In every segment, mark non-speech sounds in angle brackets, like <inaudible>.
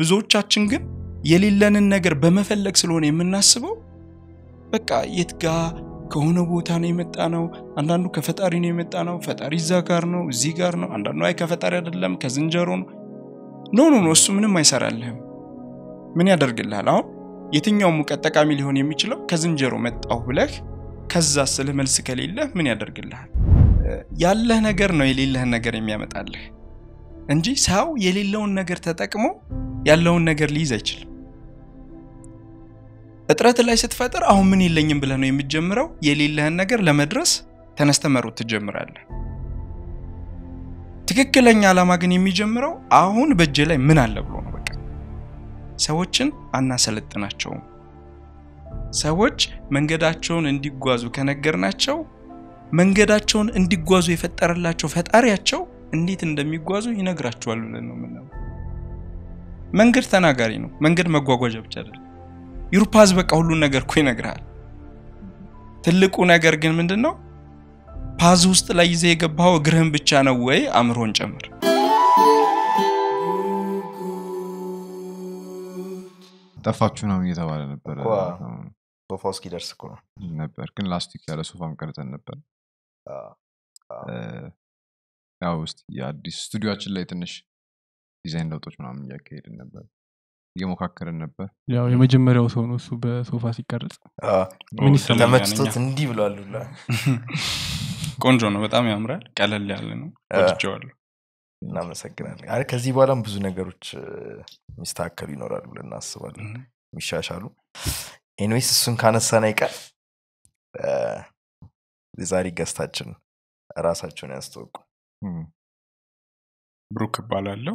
ብዙዎቻችን ግን የሌለንን ነገር በመፈለግ ስለሆነ የምናስበው በቃ የት ጋ ከሆነ ቦታ ነው የመጣ ነው። አንዳንዱ ከፈጣሪ ነው የመጣ ነው። ፈጣሪ እዛ ጋር ነው፣ እዚህ ጋር ነው። አንዳንዱ አይ ከፈጣሪ አይደለም ከዝንጀሮ ነው። ኖ ኖ ኖ፣ እሱ ምንም አይሰራልህም። ምን ያደርግልሃል? አሁን የትኛውም ሙቀት ጠቃሚ ሊሆን የሚችለው ከዝንጀሮ መጣሁ ብለህ ከዛ ስልህ መልስ ከሌለህ ምን ያደርግልሃል? ያለህ ነገር ነው የሌለህን ነገር የሚያመጣልህ። እንጂ ሰው የሌለውን ነገር ተጠቅሞ ያለውን ነገር ሊይዝ አይችልም። እጥረት ላይ ስትፈጥር አሁን ምን የለኝም ብለህ ነው የምትጀምረው። የሌለህን ነገር ለመድረስ ተነስተ መሮጥ ትጀምራለህ። ትክክለኛ ዓላማ ግን የሚጀምረው አሁን በእጄ ላይ ምን አለ ብሎ ነው። በቃ ሰዎችን አናሰለጥናቸውም። ሰዎች መንገዳቸውን እንዲጓዙ ከነገርናቸው መንገዳቸውን እንዲጓዙ የፈጠረላቸው ፈጣሪያቸው እንዴት እንደሚጓዙ ይነግራቸዋል ብለን ነው ምናው መንገድ ተናጋሪ ነው። መንገድ መጓጓዣ ብቻ አይደለም። ዩሮፓዝ በቃ ሁሉን ነገር እኮ ይነግርሃል። ትልቁ ነገር ግን ምንድን ነው ፓዝ ውስጥ ላይ ይዘ የገባው እግርህን ብቻ ነው ወይ አእምሮን ጨምር። ጠፋችሁ ነው እየተባለ ነበር። ሶፋ እስኪደርስ እኮ ነበር። ግን ላስቲክ ያለ ሶፋም ቀርጠን ነበር። ያው ስ የአዲስ ስቱዲዮችን ላይ ትንሽ ዲዛይን ለውጦች ምናምን እያካሄድን ነበር እየሞካከርን ነበር ያው የመጀመሪያው ሰው ነው እሱ በሶፋ ሲቀርጽ ተመችቶት እንዲህ ብሏሉ <laughs> ቆንጆ ነው በጣም ያምራል ቀለል ያለ ነው ወድጀዋለሁ እናመሰግናለን ከዚህ በኋላም ብዙ ነገሮች ሚስተካከሉ ይኖራሉ ብለን እናስባለን የሚሻሻሉ ኤንዌስ እሱን ካነሳን አይቀር የዛሬ ገስታችን ራሳቸውን ያስተወቁ ብሩክ እባላለሁ።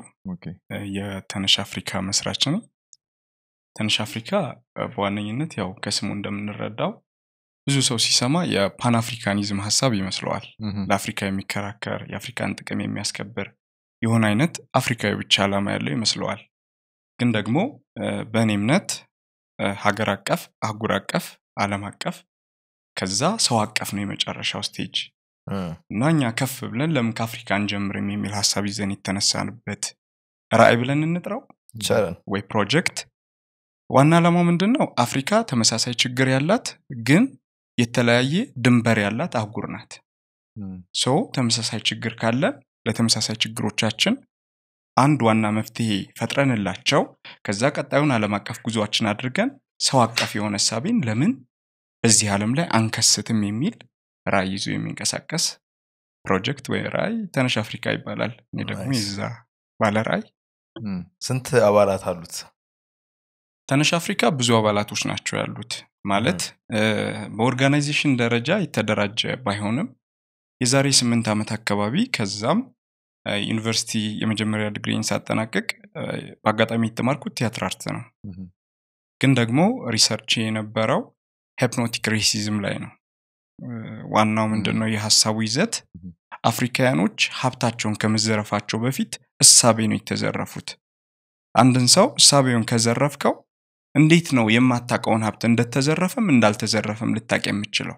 የተነሽ አፍሪካ መስራች ነው ተነሽ አፍሪካ በዋነኝነት ያው ከስሙ እንደምንረዳው ብዙ ሰው ሲሰማ የፓን አፍሪካኒዝም ሀሳብ ይመስለዋል። ለአፍሪካ የሚከራከር የአፍሪካን ጥቅም የሚያስከብር የሆነ አይነት አፍሪካዊ ብቻ አላማ ያለው ይመስለዋል። ግን ደግሞ በእኔ እምነት ሀገር አቀፍ፣ አህጉር አቀፍ፣ አለም አቀፍ ከዛ ሰው አቀፍ ነው የመጨረሻው ስቴጅ እና እኛ ከፍ ብለን ለምን ከአፍሪካ አንጀምርም የሚል ሀሳብ ይዘን የተነሳንበት ራእይ ብለን እንጥረው ወይ ፕሮጀክት ዋና ዓላማው ምንድን ነው? አፍሪካ ተመሳሳይ ችግር ያላት ግን የተለያየ ድንበር ያላት አህጉር ናት። ተመሳሳይ ችግር ካለ ለተመሳሳይ ችግሮቻችን አንድ ዋና መፍትሄ ፈጥረንላቸው ከዛ ቀጣዩን ዓለም አቀፍ ጉዞችን አድርገን ሰው አቀፍ የሆነ እሳቤን ለምን በዚህ ዓለም ላይ አንከስትም የሚል ራይ ይዞ የሚንቀሳቀስ ፕሮጀክት ወይ ራይ ተነሽ አፍሪካ ይባላል። እኔ ደግሞ የዛ ባለ ራይ ስንት አባላት አሉት? ተነሽ አፍሪካ ብዙ አባላቶች ናቸው ያሉት። ማለት በኦርጋናይዜሽን ደረጃ የተደራጀ ባይሆንም የዛሬ ስምንት ዓመት አካባቢ ከዛም ዩኒቨርሲቲ የመጀመሪያ ድግሪን ሳጠናቅቅ በአጋጣሚ የተማርኩት ቲያትር አርት ነው። ግን ደግሞ ሪሰርች የነበረው ሄፕኖቲክ ሬሲዝም ላይ ነው። ዋናው ምንድን ነው የሀሳቡ ይዘት አፍሪካውያኖች ሀብታቸውን ከመዘረፋቸው በፊት እሳቤ ነው የተዘረፉት አንድን ሰው እሳቤውን ከዘረፍከው እንዴት ነው የማታቀውን ሀብት እንደተዘረፈም እንዳልተዘረፈም ልታቅ የምችለው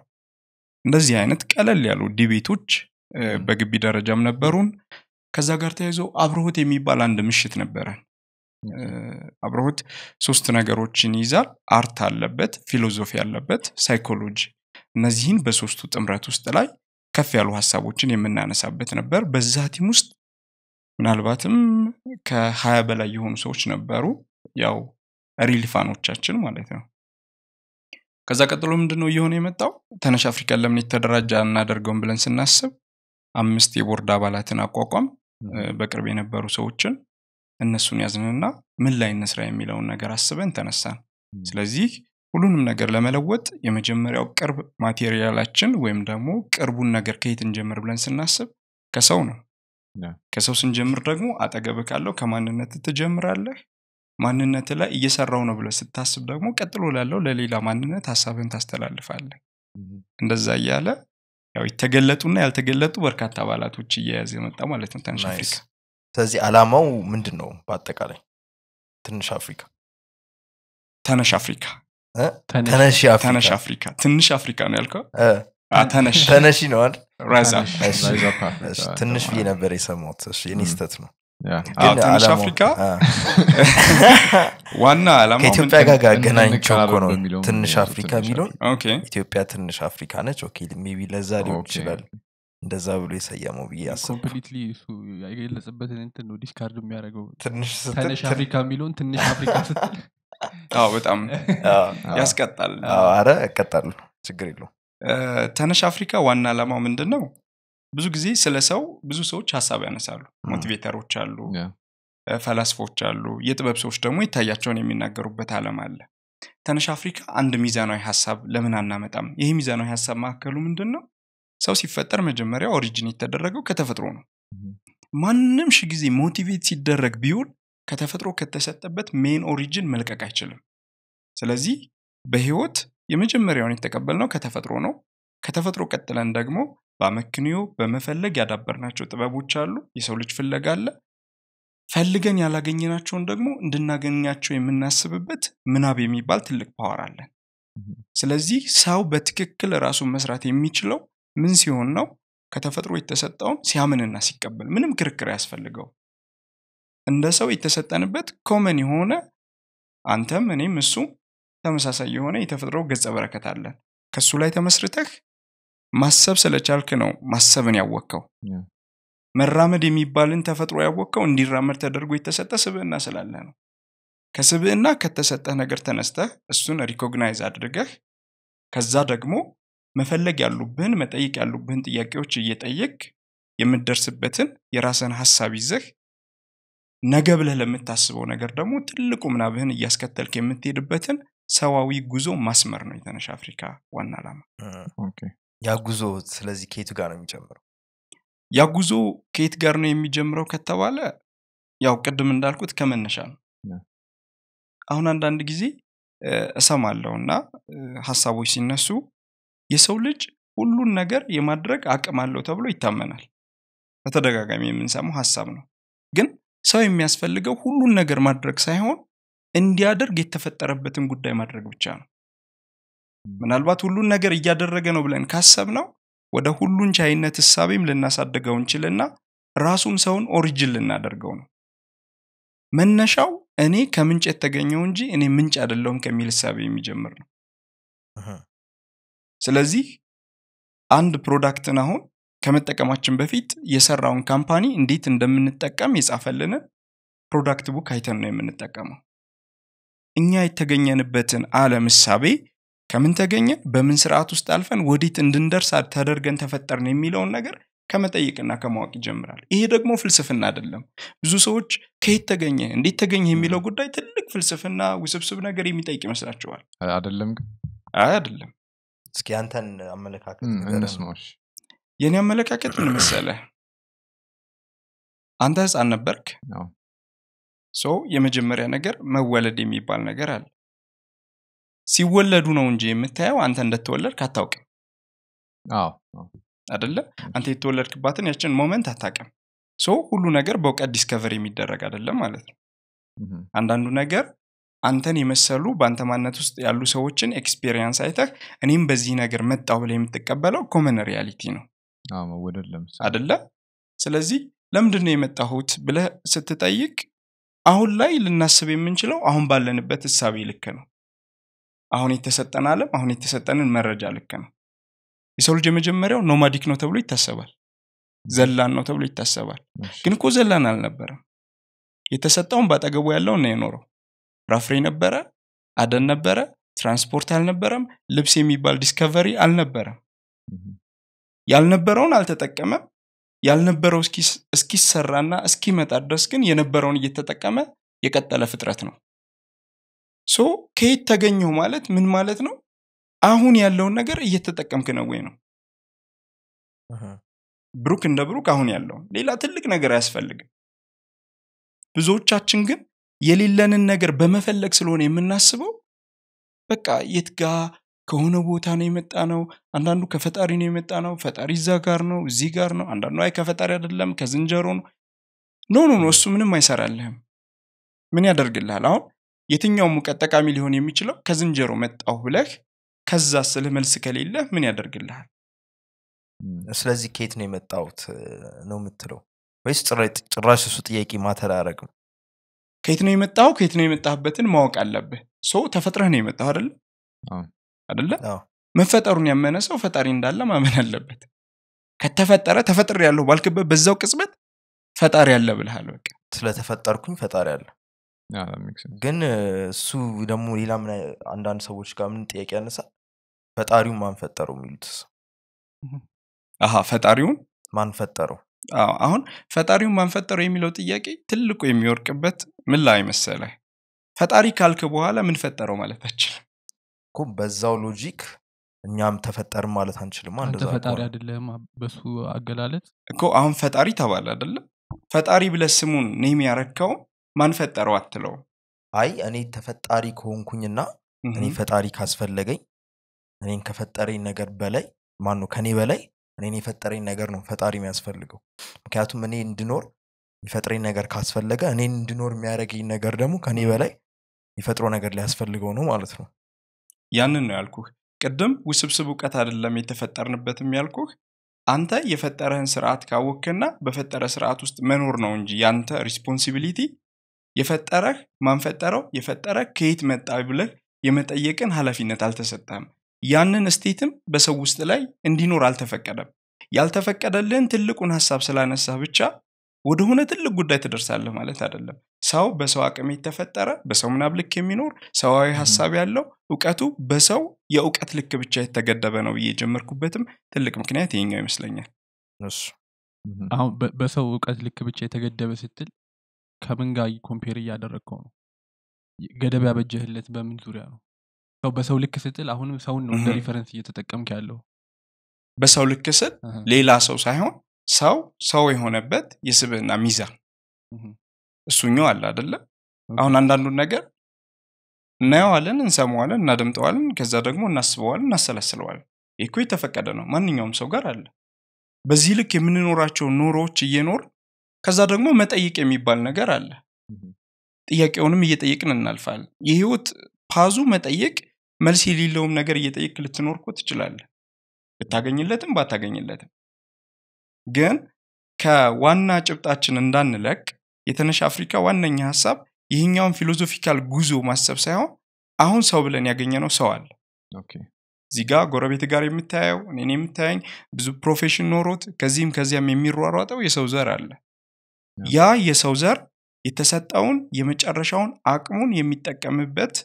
እንደዚህ አይነት ቀለል ያሉ ዲቤቶች በግቢ ደረጃም ነበሩን ከዛ ጋር ተያይዞ አብርሆት የሚባል አንድ ምሽት ነበረን አብርሆት ሶስት ነገሮችን ይይዛል አርት አለበት ፊሎዞፊ አለበት ሳይኮሎጂ እነዚህን በሶስቱ ጥምረት ውስጥ ላይ ከፍ ያሉ ሀሳቦችን የምናነሳበት ነበር። በዛ ቲም ውስጥ ምናልባትም ከሀያ በላይ የሆኑ ሰዎች ነበሩ። ያው ሪል ፋኖቻችን ማለት ነው። ከዛ ቀጥሎ ምንድነው እየሆነ የመጣው? ተነሽ አፍሪካን ለምን የተደራጀ እናደርገውን ብለን ስናስብ አምስት የቦርድ አባላትን አቋቋም። በቅርብ የነበሩ ሰዎችን እነሱን ያዝንና ምን ላይ እንስራ የሚለውን ነገር አስበን ተነሳን። ስለዚህ ሁሉንም ነገር ለመለወጥ የመጀመሪያው ቅርብ ማቴሪያላችን ወይም ደግሞ ቅርቡን ነገር ከየት እንጀምር ብለን ስናስብ ከሰው ነው። ከሰው ስንጀምር ደግሞ አጠገብ ካለው ከማንነት ትጀምራለህ። ማንነት ላይ እየሰራው ነው ብለህ ስታስብ ደግሞ ቀጥሎ ላለው ለሌላ ማንነት ሀሳብን ታስተላልፋለህ። እንደዛ እያለ ያው የተገለጡና ያልተገለጡ በርካታ አባላቶች እየያዘ የመጣ ማለት ነው ትንሽ አፍሪካ። ስለዚህ አላማው ምንድን ነው? በአጠቃላይ ትንሽ አፍሪካ ተነሽ አፍሪካ ተነሽ አፍሪካ ትንሽ አፍሪካ ነው ያልከው ተነሺ ነዋል ትንሽ ብዬ ነበር የሰማት ኒስተት ነው ትንሽ አፍሪካ <laughs> ዋና ከኢትዮጵያ ጋር ጋገናኝቸው እኮ ነው ትንሽ አፍሪካ የሚለውን ኢትዮጵያ ትንሽ አፍሪካ ነች ኦኬ ሜቢ ለዛ ሊሆን ይችላል እንደዛ ብሎ የሰየመው ብዬ አስብኮምፕሊትሊ እሱ የገለጽበትን እንትን ነው ዲስካርድ የሚያደርገው ትንሽ አፍሪካ የሚለውን ትንሽ አፍሪካ ስትል <laughs> አዎ በጣም ያስቀጣል። አረ ያቀጣል፣ ችግር የለ ተነሽ አፍሪካ ዋና ዓላማው ምንድን ነው? ብዙ ጊዜ ስለ ሰው ብዙ ሰዎች ሀሳብ ያነሳሉ። ሞቲቬተሮች አሉ፣ ፈላስፎች አሉ፣ የጥበብ ሰዎች ደግሞ ይታያቸውን የሚናገሩበት አለም አለ። ተነሽ አፍሪካ አንድ ሚዛናዊ ሀሳብ ለምን አናመጣም? ይህ ሚዛናዊ ሀሳብ መካከሉ ምንድን ነው? ሰው ሲፈጠር መጀመሪያ ኦሪጂን የተደረገው ከተፈጥሮ ነው። ማንም ሺ ጊዜ ሞቲቬት ሲደረግ ቢውል ከተፈጥሮ ከተሰጠበት ሜን ኦሪጅን መልቀቅ አይችልም። ስለዚህ በህይወት የመጀመሪያውን የተቀበልነው ከተፈጥሮ ነው። ከተፈጥሮ ቀጥለን ደግሞ በአመክንዮ በመፈለግ ያዳበርናቸው ጥበቦች አሉ። የሰው ልጅ ፍለጋ አለ። ፈልገን ያላገኘናቸውን ደግሞ እንድናገኛቸው የምናስብበት ምናብ የሚባል ትልቅ ፓወር አለን። ስለዚህ ሰው በትክክል ራሱን መስራት የሚችለው ምን ሲሆን ነው? ከተፈጥሮ የተሰጠውን ሲያምንና ሲቀበል ምንም ክርክር አያስፈልገው። እንደ ሰው የተሰጠንበት ኮመን የሆነ አንተም እኔም እሱ ተመሳሳይ የሆነ የተፈጥሮ ገጸ በረከት አለን። ከእሱ ላይ ተመስርተህ ማሰብ ስለቻልክ ነው ማሰብን ያወቅከው። መራመድ የሚባልን ተፈጥሮ ያወቅከው እንዲራመድ ተደርጎ የተሰጠ ስብዕና ስላለ ነው። ከስብዕና ከተሰጠህ ነገር ተነስተህ እሱን ሪኮግናይዝ አድርገህ ከዛ ደግሞ መፈለግ ያሉብህን መጠየቅ ያሉብህን ጥያቄዎች እየጠየቅ የምደርስበትን የራስን ሀሳብ ይዘህ ነገ ብለህ ለምታስበው ነገር ደግሞ ትልቁ ምናብህን እያስከተልክ የምትሄድበትን ሰዋዊ ጉዞ ማስመር ነው የተነሽ አፍሪካ ዋና አላማ ያ ጉዞ ስለዚህ ከየቱ ጋር ነው የሚጀምረው? ያ ጉዞ ከየት ጋር ነው የሚጀምረው ከተባለ ያው ቅድም እንዳልኩት ከመነሻ ነው። አሁን አንዳንድ ጊዜ እሰማለሁ እና ሀሳቦች ሲነሱ የሰው ልጅ ሁሉን ነገር የማድረግ አቅም አለው ተብሎ ይታመናል። በተደጋጋሚ የምንሰማው ሀሳብ ነው። ሰው የሚያስፈልገው ሁሉን ነገር ማድረግ ሳይሆን እንዲያደርግ የተፈጠረበትን ጉዳይ ማድረግ ብቻ ነው። ምናልባት ሁሉን ነገር እያደረገ ነው ብለን ካሰብ ነው ወደ ሁሉን ቻይነት እሳቤም ልናሳድገው እንችልና ራሱን ሰውን ኦሪጅን ልናደርገው ነው። መነሻው እኔ ከምንጭ የተገኘው እንጂ እኔ ምንጭ አይደለሁም ከሚል እሳቤ የሚጀምር ነው። ስለዚህ አንድ ፕሮዳክትን አሁን ከመጠቀማችን በፊት የሰራውን ካምፓኒ እንዴት እንደምንጠቀም የጻፈልንን ፕሮዳክት ቡክ አይተን ነው የምንጠቀመው። እኛ የተገኘንበትን አለምሳቤ ከምን ተገኘን፣ በምን ስርዓት ውስጥ አልፈን ወዴት እንድንደርስ ተደርገን ተፈጠርን የሚለውን ነገር ከመጠይቅና ከማወቅ ይጀምራል። ይሄ ደግሞ ፍልስፍና አይደለም። ብዙ ሰዎች ከየት ተገኘ፣ እንዴት ተገኘ የሚለው ጉዳይ ትልቅ ፍልስፍና፣ ውስብስብ ነገር የሚጠይቅ ይመስላቸዋል። አይደለም ግን አይ አይደለም። እስኪ አንተን አመለካከት የኔ አመለካከት ምን መሰለ አንተ ህፃን ነበርክ ሶ የመጀመሪያ ነገር መወለድ የሚባል ነገር አለ ሲወለዱ ነው እንጂ የምታየው አንተ እንደተወለድክ አታውቅም አደለ አንተ የተወለድክባትን ያችን ሞመንት አታውቅም ሶ ሁሉ ነገር በእውቀት ዲስከቨር የሚደረግ አይደለም ማለት ነው አንዳንዱ ነገር አንተን የመሰሉ በአንተ ማነት ውስጥ ያሉ ሰዎችን ኤክስፔሪንስ አይተህ እኔም በዚህ ነገር መጣው ብለ የምትቀበለው ኮመን ሪያሊቲ ነው መወደድ ለምሳሌ አደለ። ስለዚህ ለምንድን ነው የመጣሁት ብለ ስትጠይቅ አሁን ላይ ልናስብ የምንችለው አሁን ባለንበት እሳቤ ልክ ነው። አሁን የተሰጠን አለም አሁን የተሰጠንን መረጃ ልክ ነው። የሰው ልጅ የመጀመሪያው ኖማዲክ ነው ተብሎ ይታሰባል። ዘላን ነው ተብሎ ይታሰባል። ግን እኮ ዘላን አልነበረም። የተሰጠውን በአጠገቡ ያለው ነው የኖረው። ፍራፍሬ ነበረ፣ አደን ነበረ፣ ትራንስፖርት አልነበረም፣ ልብስ የሚባል ዲስከቨሪ አልነበረም። ያልነበረውን አልተጠቀመም። ያልነበረው እስኪሰራና እስኪመጣ ድረስ ግን የነበረውን እየተጠቀመ የቀጠለ ፍጥረት ነው። ሶ ከየት ተገኘው ማለት ምን ማለት ነው? አሁን ያለውን ነገር እየተጠቀምክ ነው ወይ ነው። ብሩክ እንደ ብሩክ አሁን ያለው ሌላ ትልቅ ነገር አያስፈልግም። ብዙዎቻችን ግን የሌለንን ነገር በመፈለግ ስለሆነ የምናስበው በቃ የት ጋ ከሆነ ቦታ ነው የመጣ ነው። አንዳንዱ ከፈጣሪ ነው የመጣ ነው። ፈጣሪ እዛ ጋር ነው፣ እዚህ ጋር ነው። አንዳንዱ አይ ከፈጣሪ አይደለም ከዝንጀሮ ነው። ኖ ኖ ኖ፣ እሱ ምንም አይሰራልህም። ምን ያደርግልሃል? አሁን የትኛውም ሙቀት ጠቃሚ ሊሆን የሚችለው ከዝንጀሮ መጣሁ ብለህ ከዛ ስልህ መልስ ከሌለ ምን ያደርግልሃል? ስለዚህ ከየት ነው የመጣሁት ነው የምትለው ወይስ ጭራሽ እሱ ጥያቄ ማተር አያረግም? ከየት ነው የመጣው ከየት ነው የመጣህበትን ማወቅ አለብህ። ሰው ተፈጥረህ ነው የመጣው አይደለም አደለ? መፈጠሩን ያመነ ሰው ፈጣሪ እንዳለ ማመን አለበት። ከተፈጠረ ተፈጥር ያለሁ ባልክበት በዛው ቅጽበት ፈጣሪ አለ ብልሃል። በቃ ስለተፈጠርኩኝ ፈጣሪ አለ። ግን እሱ ደግሞ ሌላ ምን አንዳንድ ሰዎች ጋር ምን ጥያቄ ያነሳል? ፈጣሪውን ማን ፈጠረው አሀ ፈጣሪውን ማን ፈጠረው? አሁን ፈጣሪውን ማን ፈጠረው የሚለው ጥያቄ ትልቁ የሚወርቅበት ምን ላይ መሰለ ፈጣሪ ካልክ በኋላ ምን ፈጠረው ማለት አችልም። እኮ በዛው ሎጂክ እኛም ተፈጠር ማለት አንችልም አንተ ፈጣሪ በሱ አገላለጽ እኮ አሁን ፈጣሪ ተባለ አይደለም ፈጣሪ ብለ ስሙን ኔም ያረከው ማን ፈጠረው አትለው አይ እኔ ተፈጣሪ ከሆንኩኝና እኔ ፈጣሪ ካስፈለገኝ እኔን ከፈጠረኝ ነገር በላይ ማን ነው ከኔ በላይ እኔን የፈጠረኝ ነገር ነው ፈጣሪ የሚያስፈልገው ምክንያቱም እኔ እንድኖር የፈጥረኝ ነገር ካስፈለገ እኔን እንድኖር የሚያደረገኝ ነገር ደግሞ ከኔ በላይ የፈጥሮ ነገር ሊያስፈልገው ነው ማለት ነው ያንን ነው ያልኩህ። ቅድም ውስብስብ እውቀት አይደለም የተፈጠርንበትም ያልኩህ አንተ የፈጠረህን ስርዓት ካወክና በፈጠረ ስርዓት ውስጥ መኖር ነው እንጂ ያንተ ሪስፖንሲቢሊቲ የፈጠረህ ማንፈጠረው የፈጠረ ከየት መጣ ብለህ የመጠየቅን ሀላፊነት አልተሰጠህም። ያንን እስቴትም በሰው ውስጥ ላይ እንዲኖር አልተፈቀደም። ያልተፈቀደልህን ትልቁን ሀሳብ ስላነሳህ ብቻ ወደሆነ ትልቅ ጉዳይ ትደርሳለህ ማለት አይደለም። ሰው በሰው አቅም የተፈጠረ በሰው ምናብ ልክ የሚኖር ሰዋዊ ሀሳብ ያለው እውቀቱ በሰው የእውቀት ልክ ብቻ የተገደበ ነው ብዬ ጀመርኩበትም ትልቅ ምክንያት ይኛው ይመስለኛል። አሁን በሰው እውቀት ልክ ብቻ የተገደበ ስትል ከምን ጋር ኮምፔር እያደረግከው ነው? ገደብ ያበጀህለት በምን ዙሪያ ነው? ሰው በሰው ልክ ስትል አሁንም ሰውን ነው እንደ ሪፈረንስ እየተጠቀምክ ያለው። በሰው ልክ ስል ሌላ ሰው ሳይሆን ሰው ሰው የሆነበት የስብህና ሚዛን እሱኛው አለ አደለ አሁን አንዳንዱን ነገር እናየዋለን እንሰማዋለን እናደምጠዋለን ከዛ ደግሞ እናስበዋለን እናሰላስለዋለን ይኮ የተፈቀደ ነው ማንኛውም ሰው ጋር አለ በዚህ ልክ የምንኖራቸው ኖሮዎች እየኖር ከዛ ደግሞ መጠይቅ የሚባል ነገር አለ ጥያቄውንም እየጠየቅን እናልፋለን የህይወት ፓዙ መጠየቅ መልስ የሌለውም ነገር እየጠየቅ ልትኖርኮ ትችላለ ብታገኝለትም ባታገኝለትም ግን ከዋና ጭብጣችን እንዳንለቅ የተነሽ አፍሪካ ዋነኛ ሀሳብ ይህኛውን ፊሎዞፊካል ጉዞ ማሰብ ሳይሆን አሁን ሰው ብለን ያገኘነው ሰው አለ እዚህ ጋር ጎረቤት ጋር የምታየው እኔን የምታየኝ ብዙ ፕሮፌሽን ኖሮት ከዚህም ከዚያም የሚሯሯጠው የሰው ዘር አለ ያ የሰው ዘር የተሰጠውን የመጨረሻውን አቅሙን የሚጠቀምበት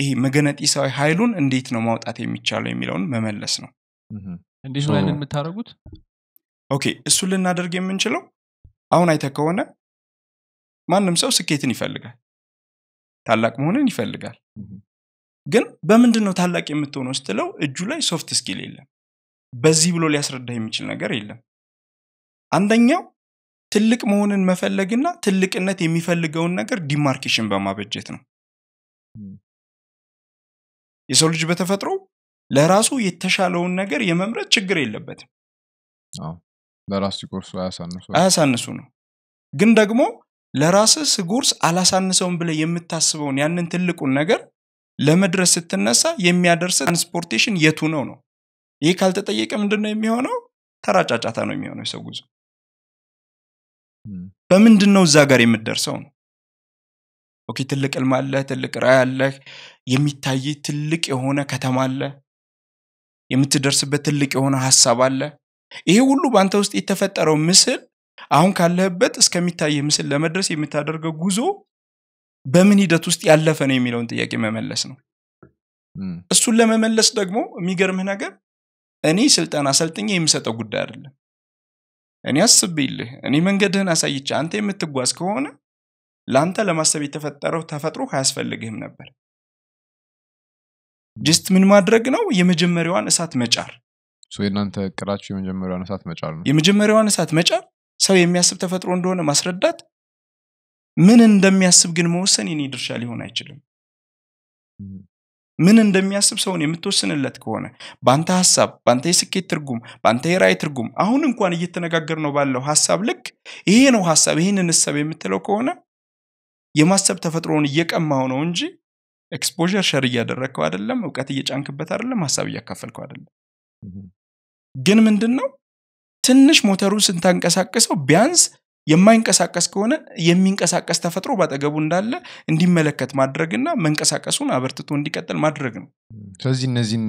ይሄ መገነጢሳዊ ኃይሉን እንዴት ነው ማውጣት የሚቻለው የሚለውን መመለስ ነው እንዴት ነው የምታደረጉት ኦኬ እሱን ልናደርግ የምንችለው አሁን አይተ ከሆነ ማንም ሰው ስኬትን ይፈልጋል ታላቅ መሆንን ይፈልጋል ግን በምንድን ነው ታላቅ የምትሆነው ስትለው እጁ ላይ ሶፍት ስኪል የለም በዚህ ብሎ ሊያስረዳ የሚችል ነገር የለም አንደኛው ትልቅ መሆንን መፈለግና ትልቅነት የሚፈልገውን ነገር ዲማርኬሽን በማበጀት ነው የሰው ልጅ በተፈጥሮ ለራሱ የተሻለውን ነገር የመምረጥ ችግር የለበትም ለራስ ሲጎርሱ አያሳንሱ አያሳንሱ ነው ግን ደግሞ ለራስ ስጎርስ አላሳንሰውም ብለ የምታስበውን ያንን ትልቁን ነገር ለመድረስ ስትነሳ የሚያደርስ ትራንስፖርቴሽን የቱ ነው ነው ይህ ካልተጠየቀ ምንድን ነው የሚሆነው ተራጫጫታ ነው የሚሆነው የሰው ጉዞ በምንድን ነው እዛ ጋር የምትደርሰው ነው ኦኬ ትልቅ ልማለ ትልቅ ራእይ አለህ የሚታይ ትልቅ የሆነ ከተማ አለ የምትደርስበት ትልቅ የሆነ ሀሳብ አለ ይሄ ሁሉ በአንተ ውስጥ የተፈጠረው ምስል አሁን ካለህበት እስከሚታይ ምስል ለመድረስ የምታደርገው ጉዞ በምን ሂደት ውስጥ ያለፈ ነው የሚለውን ጥያቄ መመለስ ነው እሱን ለመመለስ ደግሞ የሚገርምህ ነገር እኔ ስልጠና ሰልጥኝ የሚሰጠው ጉዳይ አይደለም እኔ አስብልህ እኔ መንገድህን አሳይቻ አንተ የምትጓዝ ከሆነ ለአንተ ለማሰብ የተፈጠረው ተፈጥሮ አያስፈልግህም ነበር ጅስት ምን ማድረግ ነው የመጀመሪያዋን እሳት መጫር የእናንተ እቅዳችሁ የመጀመሪያ እሳት መጫር ነው። የመጀመሪያዋን እሳት መጫር ሰው የሚያስብ ተፈጥሮ እንደሆነ ማስረዳት፣ ምን እንደሚያስብ ግን መወሰን የኔ ድርሻ ሊሆን አይችልም። ምን እንደሚያስብ ሰውን የምትወስንለት ከሆነ በአንተ ሀሳብ፣ በአንተ የስኬት ትርጉም፣ በአንተ የራይ ትርጉም፣ አሁን እንኳን እየተነጋገር ነው ባለው ሀሳብ ልክ ይሄ ነው ሀሳብ ይህን እንሰብ የምትለው ከሆነ የማሰብ ተፈጥሮውን እየቀማው ነው እንጂ ኤክስፖር ሸር እያደረግከው አደለም እውቀት እየጫንክበት አደለም ሀሳብ እያካፈልከው አደለም ግን ምንድን ነው ትንሽ ሞተሩ ስንታንቀሳቀሰው ቢያንስ የማይንቀሳቀስ ከሆነ የሚንቀሳቀስ ተፈጥሮ በጠገቡ እንዳለ እንዲመለከት ማድረግና መንቀሳቀሱን አበርትቶ እንዲቀጥል ማድረግ ነው። ስለዚህ እነዚህን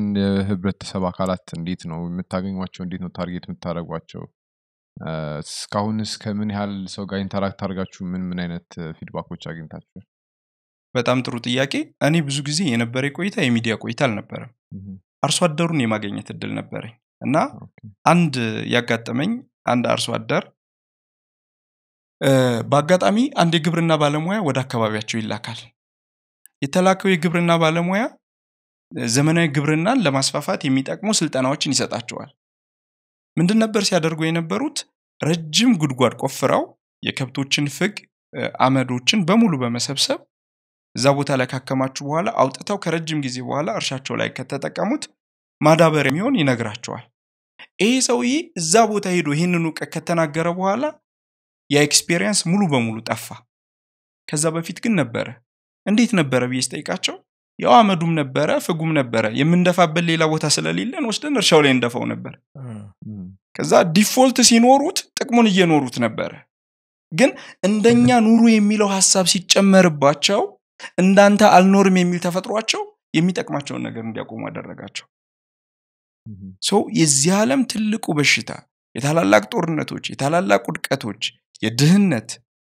ህብረተሰብ አካላት እንዴት ነው የምታገኟቸው? እንዴት ነው ታርጌት የምታደረጓቸው? እስከ ከምን ያህል ሰው ጋር ኢንተራክት አድርጋችሁ ምን ምን አይነት ፊድባኮች አግኝታችሁ? በጣም ጥሩ ጥያቄ። እኔ ብዙ ጊዜ የነበረ ቆይታ የሚዲያ ቆይታ አልነበረም። አርሶ አደሩን የማገኘት እድል ነበረኝ። እና አንድ ያጋጠመኝ አንድ አርሶ አደር በአጋጣሚ አንድ የግብርና ባለሙያ ወደ አካባቢያቸው ይላካል። የተላከው የግብርና ባለሙያ ዘመናዊ ግብርናን ለማስፋፋት የሚጠቅሙ ስልጠናዎችን ይሰጣቸዋል። ምንድን ነበር ሲያደርጉ የነበሩት? ረጅም ጉድጓድ ቆፍረው የከብቶችን ፍግ አመዶችን በሙሉ በመሰብሰብ እዛ ቦታ ላይ ካከማችሁ በኋላ አውጥተው ከረጅም ጊዜ በኋላ እርሻቸው ላይ ከተጠቀሙት ማዳበር የሚሆን ይነግራቸዋል። ይህ ሰውዬ እዛ ቦታ ሄዶ ይህንኑ ከተናገረ በኋላ የኤክስፔሪንስ ኤክስፔሪየንስ ሙሉ በሙሉ ጠፋ። ከዛ በፊት ግን ነበረ። እንዴት ነበረ ብዬ ስጠይቃቸው ያው አመዱም ነበረ፣ ፍጉም ነበረ። የምንደፋበት ሌላ ቦታ ስለሌለን ወስደን እርሻው ላይ እንደፋው ነበር። ከዛ ዲፎልት ሲኖሩት ጥቅሙን እየኖሩት ነበረ። ግን እንደኛ ኑሩ የሚለው ሀሳብ ሲጨመርባቸው እንዳንተ አልኖርም የሚል ተፈጥሯቸው የሚጠቅማቸውን ነገር እንዲያቆሙ አደረጋቸው። ሰው የዚህ ዓለም ትልቁ በሽታ የታላላቅ ጦርነቶች፣ የታላላቅ ውድቀቶች፣ የድህነት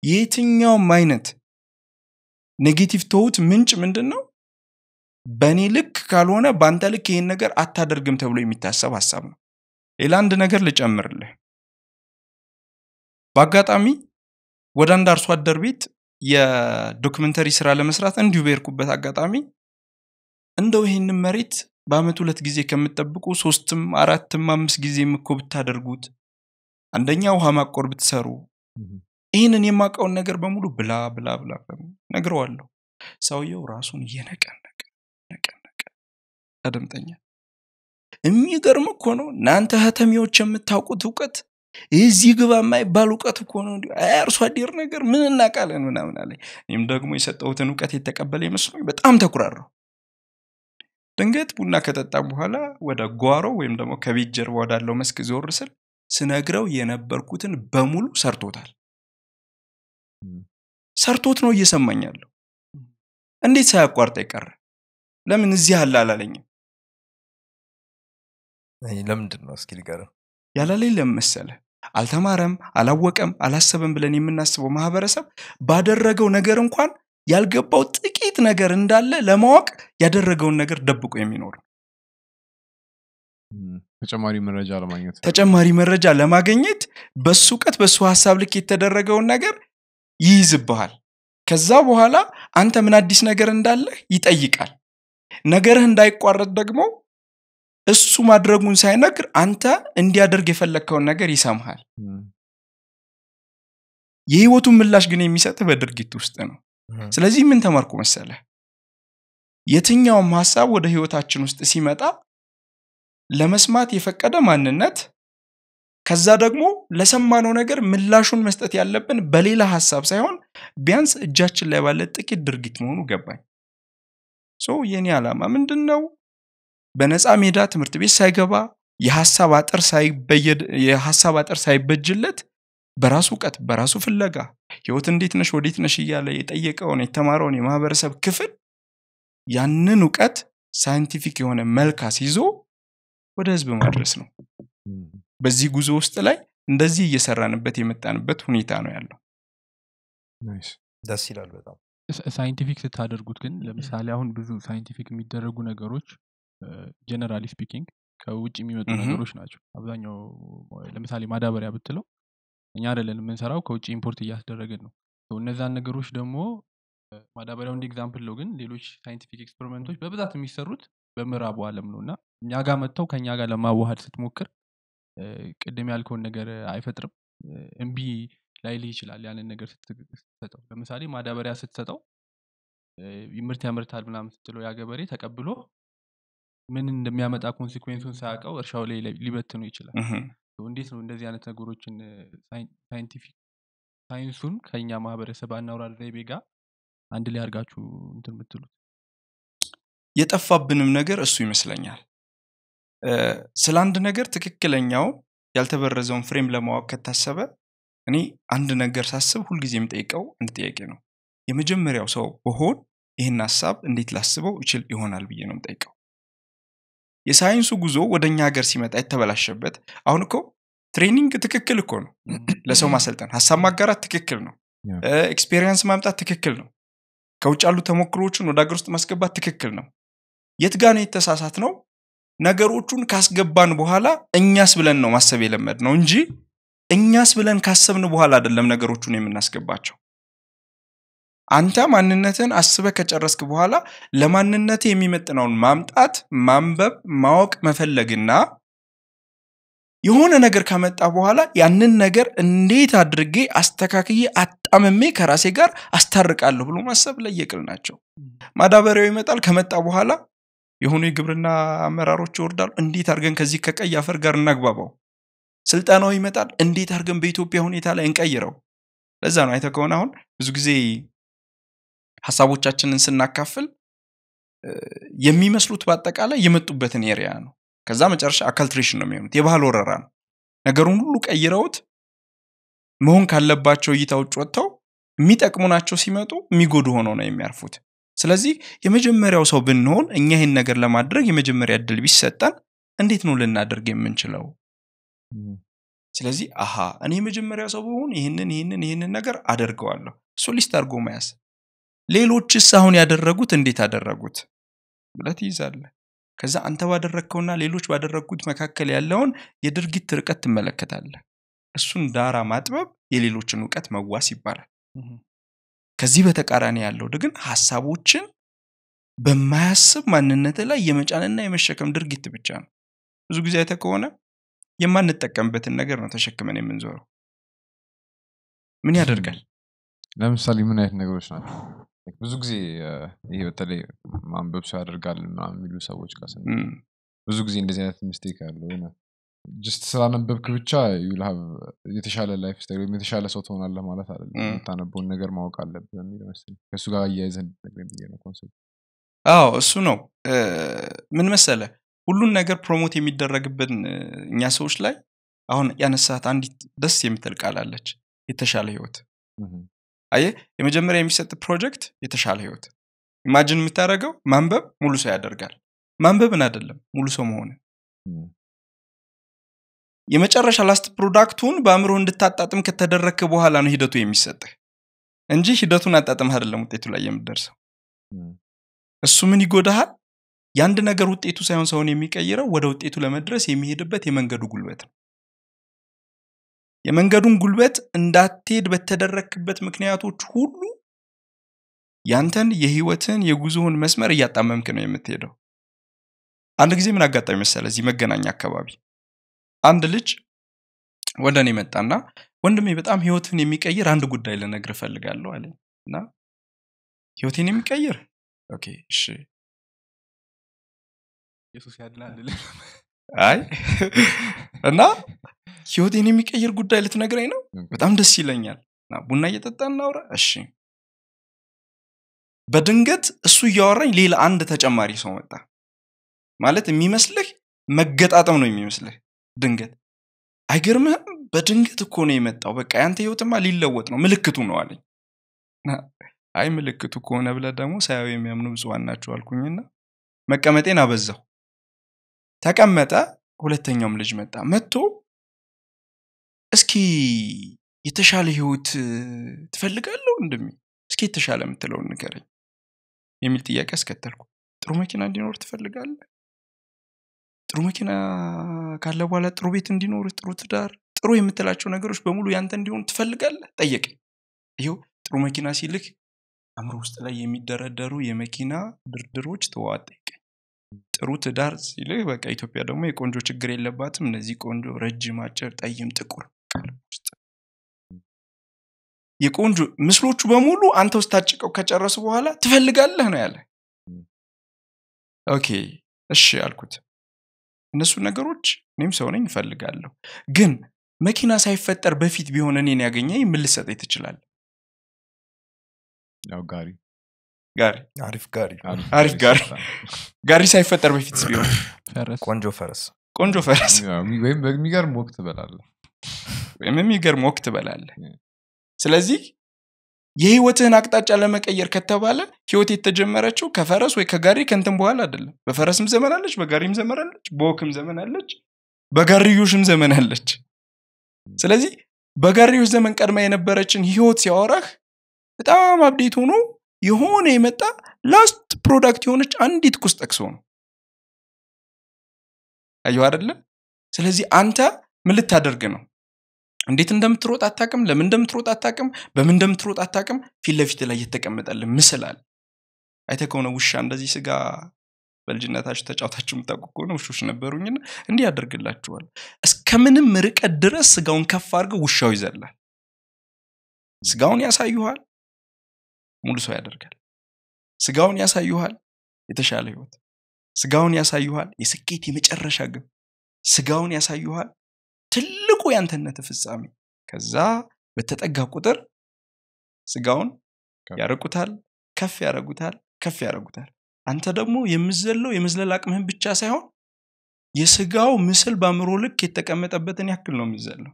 የየትኛውም አይነት ኔጌቲቭ ተውት ምንጭ ምንድን ነው? በእኔ ልክ ካልሆነ በአንተ ልክ ይህን ነገር አታደርግም ተብሎ የሚታሰብ ሀሳብ ነው። ሌላ አንድ ነገር ልጨምርልህ። በአጋጣሚ ወደ አንድ አርሶ አደር ቤት የዶክመንተሪ ስራ ለመስራት እንዲሁ በርኩበት አጋጣሚ እንደው ይህንን መሬት በአመት ሁለት ጊዜ ከምትጠብቁ ሶስትም አራትም አምስት ጊዜም እኮ ብታደርጉት አንደኛ ውሃ ማቆር ብትሰሩ ይህንን የማቀውን ነገር በሙሉ ብላ ብላ ብላ ነግረዋለሁ። ሰውየው ራሱን እየነቀነቀ ነቀነቀ። ተደምጠኛ የሚገርም እኮ ነው። እናንተ ሀተሚዎች የምታውቁት እውቀት እዚህ ግባ የማይባል እውቀት እኮ ነው። እንዲ አርሶ አደር ነገር ምን እናውቃለን ምናምን አለ። እኔም ደግሞ የሰጠሁትን እውቀት የተቀበለ ይመስሎኝ በጣም ተኩራረሁ ድንገት ቡና ከጠጣም በኋላ ወደ ጓሮ ወይም ደግሞ ከቤት ጀርባ ወዳለው መስክ ዞር ስል ስነግረው የነበርኩትን በሙሉ ሰርቶታል። ሰርቶት ነው እየሰማኝ ያለው። እንዴት ሳያቋርጥ የቀረ ለምን እዚህ አለ አላለኝም? ለምንድን ነው እስኪ ሊቀር ያላለኝ ለምን መሰለ? አልተማረም፣ አላወቀም፣ አላሰበም ብለን የምናስበው ማህበረሰብ ባደረገው ነገር እንኳን ያልገባው ጥቂት ነገር እንዳለ ለማወቅ ያደረገውን ነገር ደብቆ የሚኖር ተጨማሪ መረጃ ለማግኘት ተጨማሪ መረጃ ለማግኘት በሱ እውቀት በሱ ሀሳብ ልክ የተደረገውን ነገር ይይዝብሃል ከዛ በኋላ አንተ ምን አዲስ ነገር እንዳለህ ይጠይቃል ነገርህ እንዳይቋረጥ ደግሞ እሱ ማድረጉን ሳይነግር አንተ እንዲያደርግ የፈለግከውን ነገር ይሰምሃል የህይወቱን ምላሽ ግን የሚሰጥ በድርጊት ውስጥ ነው ስለዚህ ምን ተማርኩ መሰለ? የትኛውም ሀሳብ ወደ ህይወታችን ውስጥ ሲመጣ ለመስማት የፈቀደ ማንነት ከዛ ደግሞ ለሰማነው ነገር ምላሹን መስጠት ያለብን በሌላ ሀሳብ ሳይሆን ቢያንስ እጃችን ላይ ባለ ጥቂት ድርጊት መሆኑ ገባኝ ሶ የኔ ዓላማ ምንድን ነው በነፃ ሜዳ ትምህርት ቤት ሳይገባ የሀሳብ አጥር ሳይበጅለት በራሱ እውቀት በራሱ ፍለጋ ህይወት እንዴት ነሽ ወዴት ነሽ እያለ የጠየቀውን የተማረውን የማህበረሰብ ክፍል ያንን እውቀት ሳይንቲፊክ የሆነ መልክ አስይዞ ወደ ህዝብ ማድረስ ነው በዚህ ጉዞ ውስጥ ላይ እንደዚህ እየሰራንበት የመጣንበት ሁኔታ ነው ያለው ደስ ይላል በጣም ሳይንቲፊክ ስታደርጉት ግን ለምሳሌ አሁን ብዙ ሳይንቲፊክ የሚደረጉ ነገሮች ጀነራሊ ስፒኪንግ ከውጭ የሚመጡ ነገሮች ናቸው አብዛኛው ለምሳሌ ማዳበሪያ ብትለው እኛ አደለን የምንሰራው ከውጭ ኢምፖርት እያስደረግን ነው። እነዛን ነገሮች ደግሞ ማዳበሪያው እንደ ኤግዛምፕል ነው፣ ግን ሌሎች ሳይንቲፊክ ኤክስፐሪመንቶች በብዛት የሚሰሩት በምዕራቡ አለም ነው እና እኛ ጋር መጥተው ከእኛ ጋር ለማዋሃድ ስትሞክር ቅድም ያልከውን ነገር አይፈጥርም። እምቢ ላይልህ ይችላል ያንን ነገር ስትሰጠው። ለምሳሌ ማዳበሪያ ስትሰጠው ምርት ያምርታል ምናምን ስትለው ያገበሬ ተቀብሎ ምን እንደሚያመጣ ኮንሲኩዌንሱን ሳያውቀው እርሻው ላይ ሊበትኑ ይችላል። እንዴት ነው እንደዚህ አይነት ነገሮችን ሳይንቲፊክ ሳይንሱን ከኛ ማህበረሰብ አናውራድ ዘይቤ ጋር አንድ ላይ አርጋችሁ እንትን የምትሉት የጠፋብንም ነገር እሱ ይመስለኛል ስለ አንድ ነገር ትክክለኛው ያልተበረዘውን ፍሬም ለማወቅ ከታሰበ እኔ አንድ ነገር ሳስብ ሁልጊዜ የምጠይቀው አንድ ጥያቄ ነው የመጀመሪያው ሰው በሆን ይህን ሀሳብ እንዴት ላስበው ይችል ይሆናል ብዬ ነው የምጠይቀው የሳይንሱ ጉዞ ወደ እኛ ሀገር ሲመጣ የተበላሸበት አሁን እኮ ትሬኒንግ ትክክል እኮ ነው ለሰው ማሰልጠን ሀሳብ ማጋራት ትክክል ነው ኤክስፔሪንስ ማምጣት ትክክል ነው ከውጭ ያሉ ተሞክሮዎችን ወደ ሀገር ውስጥ ማስገባት ትክክል ነው የት ጋ ነው የተሳሳት ነው ነገሮቹን ካስገባን በኋላ እኛስ ብለን ነው ማሰብ የለመድ ነው እንጂ እኛስ ብለን ካሰብን በኋላ አይደለም ነገሮቹን የምናስገባቸው አንተ ማንነትን አስበ ከጨረስክ በኋላ ለማንነት የሚመጥነውን ማምጣት ማንበብ ማወቅ መፈለግና የሆነ ነገር ከመጣ በኋላ ያንን ነገር እንዴት አድርጌ አስተካክዬ አጣምሜ ከራሴ ጋር አስታርቃለሁ ብሎ ማሰብ ለየቅል ናቸው ማዳበሪያው ይመጣል ከመጣ በኋላ የሆኑ የግብርና አመራሮች ይወርዳሉ እንዴት አድርገን ከዚህ ከቀይ አፈር ጋር እናግባባው ስልጠናው ይመጣል እንዴት አድርገን በኢትዮጵያ ሁኔታ ላይ እንቀይረው ለዛ ነው አይተ ከሆነ አሁን ብዙ ጊዜ ሀሳቦቻችንን ስናካፍል የሚመስሉት በአጠቃላይ የመጡበትን ኤሪያ ነው። ከዛ መጨረሻ አካልትሬሽን ነው የሚሆኑት፣ የባህል ወረራ ነው። ነገሩን ሁሉ ቀይረውት መሆን ካለባቸው እይታ ውጭ ወጥተው የሚጠቅሙ ናቸው ሲመጡ የሚጎዱ ሆነው ነው የሚያርፉት። ስለዚህ የመጀመሪያው ሰው ብንሆን እኛ ይህን ነገር ለማድረግ የመጀመሪያ እድል ቢሰጠን እንዴት ነው ልናደርግ የምንችለው? ስለዚህ አሃ እኔ የመጀመሪያ ሰው በሆን ይህንን ይህንን ይህንን ነገር አደርገዋለሁ። እሱ ሊስት አድርጎ መያዝ ሌሎችስ አሁን ያደረጉት እንዴት አደረጉት ብለህ ትይዛለህ። ከዛ አንተ ባደረግከውና ሌሎች ባደረጉት መካከል ያለውን የድርጊት ርቀት ትመለከታለህ። እሱን ዳራ ማጥበብ የሌሎችን እውቀት መዋስ ይባላል። ከዚህ በተቃራኒ ያለው ግን ሀሳቦችን በማያስብ ማንነት ላይ የመጫንና የመሸከም ድርጊት ብቻ ነው። ብዙ ጊዜ አይተ ከሆነ የማንጠቀምበትን ነገር ነው ተሸክመን የምንዞረው። ምን ያደርጋል? ለምሳሌ ምን አይነት ነገሮች ናቸው? ብዙ ጊዜ ይሄ በተለይ ማንበብ ሰው ያደርጋል ምናምን የሚሉ ሰዎች ጋር ብዙ ጊዜ እንደዚህ አይነት ሚስቴክ አለ ጅስት ስላነበብክ ብቻ ዩልሃብ የተሻለ ላይፍ ስታይል ወይም የተሻለ ሰው ትሆናለህ ማለት አለ የምታነበውን ነገር ማወቅ አለብህ በሚል መሰለኝ። ከእሱ ጋር እያይዘን እንድትነግረኝ ብዬ ነው ኮንሰፕት። አዎ እሱ ነው። ምን መሰለ ሁሉን ነገር ፕሮሞት የሚደረግብን እኛ ሰዎች ላይ አሁን ያነሳት አንዲት ደስ የምትል ቃል አለች፣ የተሻለ ህይወት አየ የመጀመሪያ የሚሰጥ ፕሮጀክት የተሻለ ህይወት ኢማጅን የምታደረገው ማንበብ ሙሉ ሰው ያደርጋል ማንበብን አይደለም ሙሉ ሰው መሆን የመጨረሻ ላስት ፕሮዳክቱን በአእምሮ እንድታጣጥም ከተደረከ በኋላ ነው ሂደቱ የሚሰጥህ እንጂ ሂደቱን አጣጥም አይደለም ውጤቱ ላይ የምደርሰው እሱ ምን ይጎዳሃል የአንድ ነገር ውጤቱ ሳይሆን ሰውን የሚቀይረው ወደ ውጤቱ ለመድረስ የሚሄድበት የመንገዱ ጉልበት ነው የመንገዱን ጉልበት እንዳትሄድ በተደረክበት ምክንያቶች ሁሉ ያንተን የህይወትን የጉዞውን መስመር እያጣመምክ ነው የምትሄደው። አንድ ጊዜ ምን አጋጣሚ መሰለ፣ እዚህ መገናኛ አካባቢ አንድ ልጅ ወደ እኔ መጣና ወንድሜ በጣም ህይወትን የሚቀይር አንድ ጉዳይ ልነግርህ ፈልጋለሁ አለ እና ህይወትን የሚቀይር ኦኬ እሺ ኢየሱስ ያድናል አይ <laughs> እና ህይወቴን የሚቀይር ጉዳይ ልትነግረኝ ነው? በጣም ደስ ይለኛል። ቡና እየጠጣ እናውራ። እሺ። በድንገት እሱ እያወራኝ ሌላ አንድ ተጨማሪ ሰው መጣ። ማለት የሚመስልህ መገጣጠም ነው የሚመስልህ ድንገት። አይገርምህም? በድንገት እኮ ነው የመጣው። በቃ ያንተ ህይወትማ ሊለወጥ ነው፣ ምልክቱ ነው አለኝ። አይ ምልክቱ ከሆነ ብለ ደግሞ ሳያዊ የሚያምኑ ብፁዓን ናቸው አልኩኝና መቀመጤን አበዛው። ተቀመጠ። ሁለተኛውም ልጅ መጣ። መጥቶ እስኪ የተሻለ ህይወት ትፈልጋለሁ ወንድሜ፣ እስኪ የተሻለ የምትለውን ንገረኝ የሚል ጥያቄ አስከተልኩ። ጥሩ መኪና እንዲኖር ትፈልጋለ ጥሩ መኪና ካለ በኋላ ጥሩ ቤት እንዲኖር፣ ጥሩ ትዳር፣ ጥሩ የምትላቸው ነገሮች በሙሉ ያንተ እንዲሆን ትፈልጋለ ጠየቀ ይው ጥሩ መኪና ሲልክ አእምሮ ውስጥ ላይ የሚደረደሩ የመኪና ድርድሮች ተዋጠ። ጥሩ ትዳር ሲልህ በቃ ኢትዮጵያ ደግሞ የቆንጆ ችግር የለባትም። እነዚህ ቆንጆ ረጅም፣ አጭር፣ ጠይም፣ ጥቁር ውስጥ የቆንጆ ምስሎቹ በሙሉ አንተ ውስጥ ታጭቀው ከጨረሱ በኋላ ትፈልጋለህ ነው ያለ። ኦኬ እሺ አልኩት። እነሱ ነገሮች እኔም ሰው ነኝ እፈልጋለሁ፣ ግን መኪና ሳይፈጠር በፊት ቢሆን እኔን ያገኘ ምን ልሰጠኝ ያው ጋሪ ጋሪ አሪፍ ጋሪ አሪፍ ጋሪ ጋሪ ሳይፈጠር በፊት ቢሆን ቆንጆ ፈረስ ቆንጆ ፈረስ ወይም በሚገርም ወቅት ትበላለ ወይም የሚገርም ወቅት ትበላለ ስለዚህ የህይወትህን አቅጣጫ ለመቀየር ከተባለ ህይወት የተጀመረችው ከፈረስ ወይ ከጋሪ ከንትን በኋላ አይደለም በፈረስም ዘመን አለች በጋሪም ዘመን አለች በወክም ዘመን አለች በጋሪዮሽም ዘመን አለች ስለዚህ በጋሪዮሽ ዘመን ቀድማ የነበረችን ህይወት ሲያወራህ በጣም አብዴት ሆኖ የሆነ የመጣ ላስት ፕሮዳክት የሆነች አንዲት ቁስ ጠቅሶ ነው አዩ አደለ ስለዚህ አንተ ምን ልታደርግ ነው እንዴት እንደምትሮጥ አታቅም ለምን እንደምትሮጥ አታቅም በምን እንደምትሮጥ አታቅም ፊት ለፊት ላይ የተቀመጠል ምስል አለ አይተ ከሆነ ውሻ እንደዚህ ስጋ በልጅነታችሁ ተጫውታችሁ የምታውቁ ከሆነ ውሾች ነበሩኝና እንዲህ ያደርግላችኋል እስከምንም ርቀት ድረስ ስጋውን ከፍ አድርገው ውሻው ይዘላል ስጋውን ያሳዩሃል ሙሉ ሰው ያደርጋል። ስጋውን ያሳዩሃል፣ የተሻለ ህይወት። ስጋውን ያሳዩሃል፣ የስኬት የመጨረሻ ግብ። ስጋውን ያሳዩሃል፣ ትልቁ ያንተነት ፍጻሜ። ከዛ በተጠጋ ቁጥር ስጋውን ያረቁታል፣ ከፍ ያረጉታል፣ ከፍ ያረጉታል። አንተ ደግሞ የምዘለው የመዝለል አቅምህን ብቻ ሳይሆን የስጋው ምስል በአእምሮ ልክ የተቀመጠበትን ያክል ነው የሚዘለው።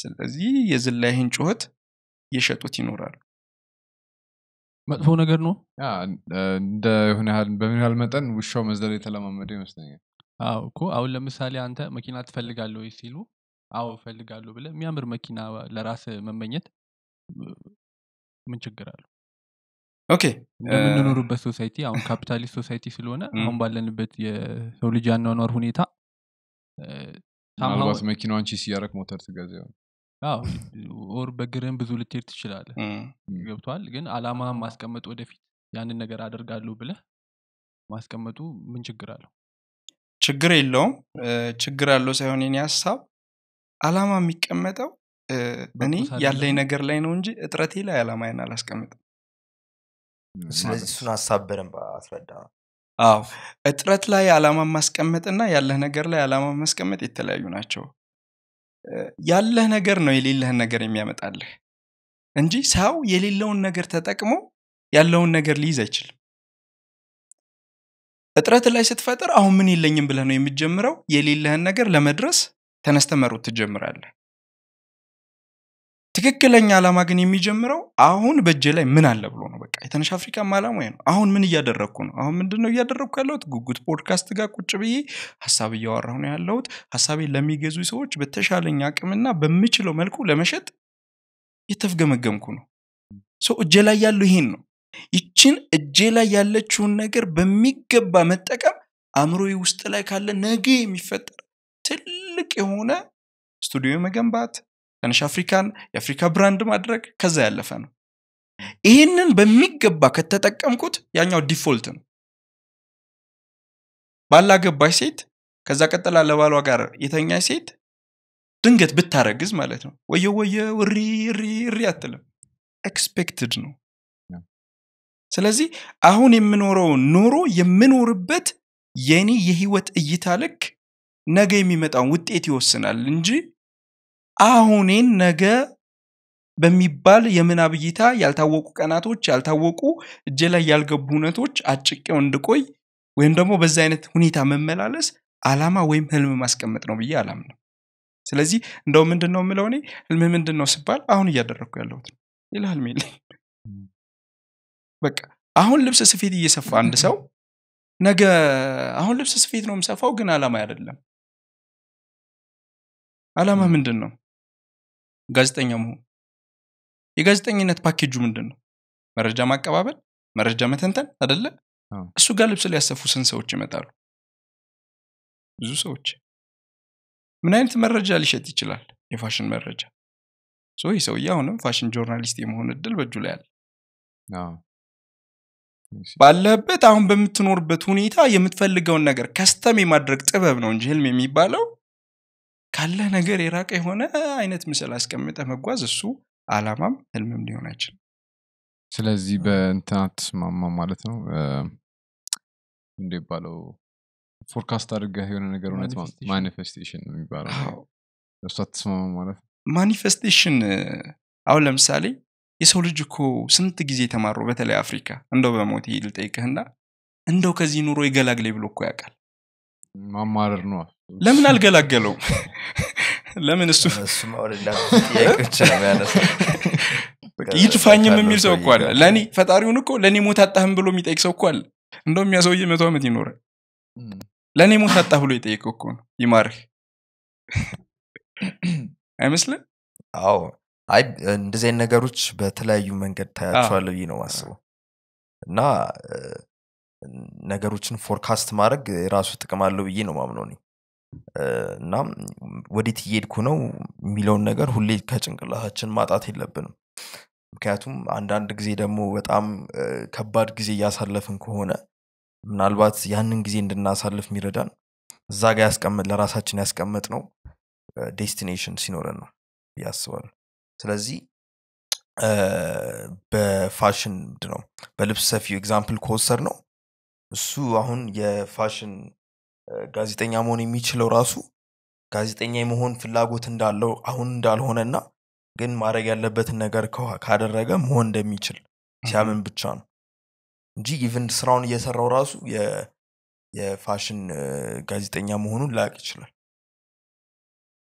ስለዚህ የዝላይህን ጩኸት የሸጡት ይኖራሉ። መጥፎ ነገር ነው እንደ ሆነ ያህል በምን ያህል መጠን ውሻው መዝለል የተለማመደ ይመስለኛል አዎ እኮ አሁን ለምሳሌ አንተ መኪና ትፈልጋለሁ ወይ ሲሉ አዎ እፈልጋለሁ ብለ የሚያምር መኪና ለራስ መመኘት ምን ችግር አለው ኦኬ የምንኖሩበት ሶሳይቲ አሁን ካፒታሊስት ሶሳይቲ ስለሆነ አሁን ባለንበት የሰው ልጅ ያኗኗር ሁኔታ ምናልባት መኪናዋን ቺስ እያረክ ሞተር ትገዛ ኦር በእግርህም ብዙ ልትሄድ ትችላለ ገብቷል ግን አላማ ማስቀመጥ ወደፊት ያንን ነገር አደርጋለሁ ብለ ማስቀመጡ ምን ችግር አለው? ችግር የለውም። ችግር አለው ሳይሆን ኔ ሀሳብ አላማ የሚቀመጠው እኔ ያለኝ ነገር ላይ ነው እንጂ እጥረቴ ላይ ይን አላስቀምጥም። ስለዚህ እሱን ሀሳብ አስረዳ። አዎ እጥረት ላይ አላማ ማስቀመጥና ያለህ ነገር ላይ አላማ ማስቀመጥ የተለያዩ ናቸው። ያለህ ነገር ነው የሌለህን ነገር የሚያመጣልህ እንጂ ሰው የሌለውን ነገር ተጠቅሞ ያለውን ነገር ሊይዝ አይችልም እጥረት ላይ ስትፈጥር አሁን ምን የለኝም ብለህ ነው የምትጀምረው የሌለህን ነገር ለመድረስ ተነስተመሩት ትጀምራለህ ትክክለኛ ዓላማ ግን የሚጀምረው አሁን በእጄ ላይ ምን አለ ብሎ ነው። በቃ የተነሽ አፍሪካ ዓላማ ነው። አሁን ምን እያደረግኩ ነው? አሁን ምንድን ነው እያደረግኩ ያለሁት? ጉጉት ፖድካስት ጋር ቁጭ ብዬ ሀሳብ እያወራሁ ነው ያለሁት። ሀሳቤ ለሚገዙ ሰዎች በተሻለኝ አቅምና በምችለው መልኩ ለመሸጥ የተፍገመገምኩ ነው። ሰው እጄ ላይ ያለው ይሄን ነው። ይችን እጄ ላይ ያለችውን ነገር በሚገባ መጠቀም አእምሮ ውስጥ ላይ ካለ ነገ የሚፈጠር ትልቅ የሆነ ስቱዲዮ መገንባት ትንሽ አፍሪካን የአፍሪካ ብራንድ ማድረግ ከዛ ያለፈ ነው ይህንን በሚገባ ከተጠቀምኩት ያኛው ዲፎልት ነው ባላገባች ሴት ከዛ ቀጠላ ለባሏ ጋር የተኛ ሴት ድንገት ብታረግዝ ማለት ነው ወየ ወየ ሪ ሪ አትልም ኤክስፔክትድ ነው ስለዚህ አሁን የምኖረው ኖሮ የምኖርበት የኔ የህይወት እይታ ልክ ነገ የሚመጣውን ውጤት ይወስናል እንጂ አሁኔን ነገ በሚባል የምናብ እይታ ያልታወቁ ቀናቶች ያልታወቁ እጄ ላይ ያልገቡ እውነቶች አጭቄው እንድቆይ ወይም ደግሞ በዛ አይነት ሁኔታ መመላለስ አላማ ወይም ህልም ማስቀመጥ ነው ብዬ ነው ስለዚህ እንደው ምንድን ነው የምለው እኔ ህልም ምንድን ነው ስባል አሁን እያደረግኩ ያለሁት ሌላ ህልም በቃ አሁን ልብስ ስፌት እየሰፋ አንድ ሰው ነገ አሁን ልብስ ስፌት ነው የምሰፋው፣ ግን አላማ አይደለም። አላማ ምንድን ነው? ጋዜጠኛ መሆን። የጋዜጠኝነት ፓኬጁ ምንድን ነው? መረጃ ማቀባበል፣ መረጃ መተንተን አደለ? እሱ ጋር ልብስ ሊያሰፉ ስንት ሰዎች ይመጣሉ? ብዙ ሰዎች። ምን አይነት መረጃ ሊሸጥ ይችላል? የፋሽን መረጃ። ይህ ሰውዬ አሁንም ፋሽን ጆርናሊስት የመሆን እድል በእጁ ላይ አለ። ባለበት አሁን በምትኖርበት ሁኔታ የምትፈልገውን ነገር ከስተም የማድረግ ጥበብ ነው እንጂ ህልም የሚባለው ካለ ነገር የራቀ የሆነ አይነት ምስል አስቀምጠ መጓዝ እሱ አላማም ህልምም ሊሆን አይችልም። ስለዚህ በእንትናት ማማ ማለት ነው እንደባለው ፎርካስት አድርገ የሆነ ነገር እውነት ማኒፌስቴሽን የሚባለው እሷ አትስማማ ማለት ነው። ማኒፌስቴሽን አሁን ለምሳሌ የሰው ልጅ እኮ ስንት ጊዜ ተማሩ በተለይ አፍሪካ እንደው በሞት ልጠይቅህና እንደው ከዚህ ኑሮ ይገላግሌ ብሎ እኮ ያውቃል። ማማረር ነዋል ለምን አልገላገለው ለምን እሱ ይድፋኝም የሚል ሰው እኮ አለ ለእኔ ፈጣሪውን እኮ ለእኔ ሞት አጣህም ብሎ የሚጠይቅ ሰው እኮ አለ እንደውም ያሰውዬ መቶ ዓመት ይኖረ ለእኔ ሞት አጣህ ብሎ የጠየቀው እኮ ነው ይማርህ አይመስልም አዎ አይ እንደዚህ ነገሮች በተለያዩ መንገድ ታያቸዋለ ብዬ ነው ማስበው እና ነገሮችን ፎርካስት ማድረግ የራሱ ጥቅም አለው ብዬ ነው ማምነው እና ወዴት እየሄድኩ ነው የሚለውን ነገር ሁሌ ከጭንቅላታችን ማጣት የለብንም። ምክንያቱም አንዳንድ ጊዜ ደግሞ በጣም ከባድ ጊዜ እያሳለፍን ከሆነ ምናልባት ያንን ጊዜ እንድናሳልፍ የሚረዳን እዛ ጋ ያስቀመጥ ለራሳችን ነው ዴስቲኔሽን ሲኖረን ነው ብዬ ስለዚህ በፋሽን ነው በልብስ ሰፊው ኤግዛምፕል ነው እሱ አሁን የፋሽን ጋዜጠኛ መሆን የሚችለው ራሱ ጋዜጠኛ የመሆን ፍላጎት እንዳለው አሁን እንዳልሆነና ግን ማድረግ ያለበትን ነገር ካደረገ መሆን እንደሚችል ሲያምን ብቻ ነው እንጂ ኢቨን ስራውን እየሰራው ራሱ የፋሽን ጋዜጠኛ መሆኑን ላቅ ይችላል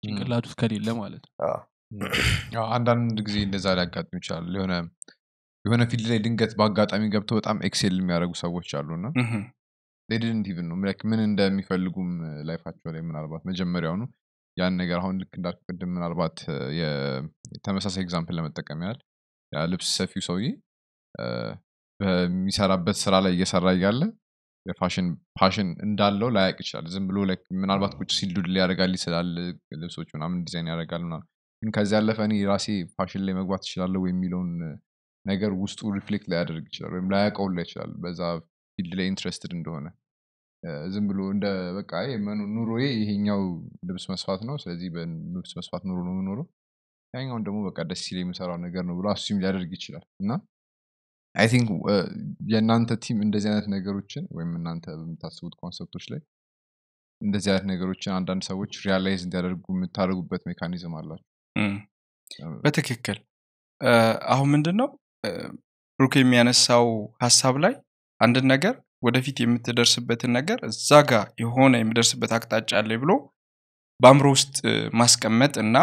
ጭንቅላቱ ከሌለ ማለት ነው አንዳንድ ጊዜ እንደዛ ሊያጋጥም ይችላል የሆነ የሆነ ፊልድ ላይ ድንገት በአጋጣሚ ገብተው በጣም ኤክሴል የሚያደርጉ ሰዎች አሉና ዜይ ዲድንት ኢቭን ኖው ላይክ ምን እንደሚፈልጉም ላይፋቸው ላይ ምናልባት መጀመሪያውኑ ያን ነገር አሁን ልክ እንዳልክ ቅድም ምናልባት ተመሳሳይ ኤግዛምፕል ለመጠቀም ያህል ልብስ ሰፊው ሰውዬ በሚሰራበት ስራ ላይ እየሰራ እያለ የፋሽን ፋሽን እንዳለው ላያቅ ይችላል። ዝም ብሎ ምናልባት ቁጭ ሲልዱድ ዱድ ሊያደርጋል ይችላል፣ ልብሶች ምናምን ዲዛይን ያደርጋል ምናምን። ግን ከዚ ያለፈ እኔ ራሴ ፋሽን ላይ መግባት ይችላለሁ የሚለውን ነገር ውስጡ ሪፍሌክት ላያደርግ ይችላል፣ ወይም ላያውቀውላ ይችላል በዛ ፊልድ ላይ ኢንትረስትድ እንደሆነ ዝም ብሎ እንደ በቃ ኑሮዬ ይሄኛው ልብስ መስፋት ነው፣ ስለዚህ በልብስ መስፋት ኑሮ ነው የምኖረው፣ ያኛውን ደግሞ በቃ ደስ ሲል የሚሰራው ነገር ነው ብሎ አሱም ሊያደርግ ይችላል እና አይ ቲንክ የእናንተ ቲም እንደዚህ አይነት ነገሮችን ወይም እናንተ በምታስቡት ኮንሰፕቶች ላይ እንደዚህ አይነት ነገሮችን አንዳንድ ሰዎች ሪያላይዝ እንዲያደርጉ የምታደርጉበት ሜካኒዝም አላቸው። በትክክል አሁን ምንድን ነው ሩክ የሚያነሳው ሀሳብ ላይ አንድን ነገር ወደፊት የምትደርስበትን ነገር እዛ ጋ የሆነ የምደርስበት አቅጣጫ አለ ብሎ በአእምሮ ውስጥ ማስቀመጥ እና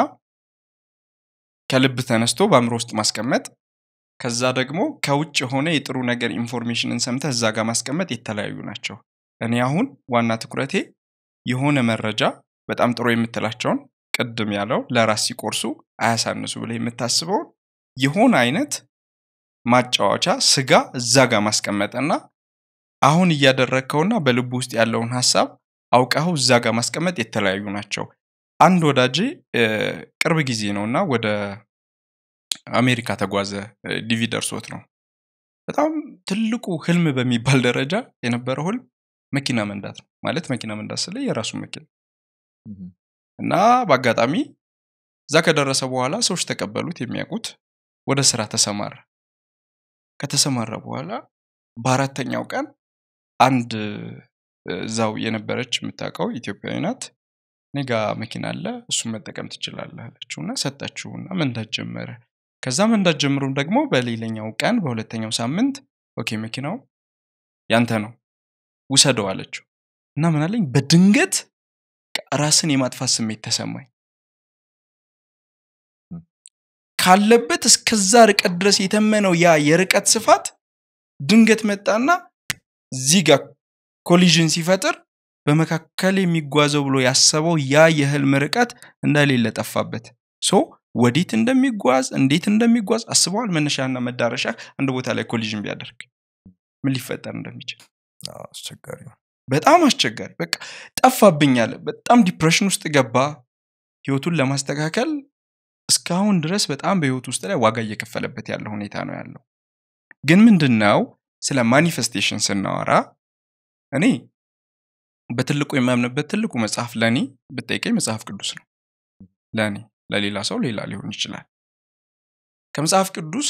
ከልብ ተነስቶ በአእምሮ ውስጥ ማስቀመጥ ከዛ ደግሞ ከውጭ የሆነ የጥሩ ነገር ኢንፎርሜሽንን ሰምተ እዛ ጋር ማስቀመጥ የተለያዩ ናቸው። እኔ አሁን ዋና ትኩረቴ የሆነ መረጃ በጣም ጥሩ የምትላቸውን ቅድም ያለው ለራስ ሲቆርሱ አያሳንሱ ብለ የምታስበውን የሆነ አይነት ማጫወቻ ስጋ እዛ ጋር ማስቀመጥና አሁን እያደረግከውና በልብ ውስጥ ያለውን ሀሳብ አውቀው እዛ ጋር ማስቀመጥ የተለያዩ ናቸው። አንድ ወዳጅ ቅርብ ጊዜ ነው እና ወደ አሜሪካ ተጓዘ። ዲቪ ደርሶት ነው። በጣም ትልቁ ህልም በሚባል ደረጃ የነበረው ህልም መኪና መንዳት ነው። ማለት መኪና መንዳት ስለ የራሱ መኪና እና በአጋጣሚ እዛ ከደረሰ በኋላ ሰዎች ተቀበሉት፣ የሚያውቁት ወደ ስራ ተሰማራ። ከተሰማራ በኋላ በአራተኛው ቀን አንድ እዛው የነበረች የምታውቀው ኢትዮጵያዊ ናት ኔጋ መኪና አለ እሱን መጠቀም ትችላለህ አለችውና ሰጠችውና መንዳት ጀመረ ከዛ መንዳት ጀምሮ ደግሞ በሌለኛው ቀን በሁለተኛው ሳምንት ኦኬ መኪናው ያንተ ነው ውሰደው አለችው እና ምናለኝ በድንገት ራስን የማጥፋት ስሜት ተሰማኝ ካለበት እስከዛ ርቀት ድረስ የተመነው ያ የርቀት ስፋት ድንገት መጣና እዚህ ጋር ኮሊዥን ሲፈጥር በመካከል የሚጓዘው ብሎ ያሰበው ያ የህልም ርቀት እንደሌለ ጠፋበት። ሶ ወዴት እንደሚጓዝ እንዴት እንደሚጓዝ አስበዋል። መነሻና መዳረሻ አንድ ቦታ ላይ ኮሊዥን ቢያደርግ ምን ሊፈጠር እንደሚችል አስቸጋሪ በጣም አስቸጋሪ። በቃ ጠፋብኛለ በጣም ዲፕሬሽን ውስጥ ገባ። ህይወቱን ለማስተካከል እስካሁን ድረስ በጣም በህይወት ውስጥ ላይ ዋጋ እየከፈለበት ያለ ሁኔታ ነው ያለው። ግን ምንድን ነው ስለ ማኒፌስቴሽን ስናወራ እኔ በትልቁ የማምንበት ትልቁ መጽሐፍ ለእኔ ብጠይቀኝ መጽሐፍ ቅዱስ ነው። ለእኔ ለሌላ ሰው ሌላ ሊሆን ይችላል። ከመጽሐፍ ቅዱስ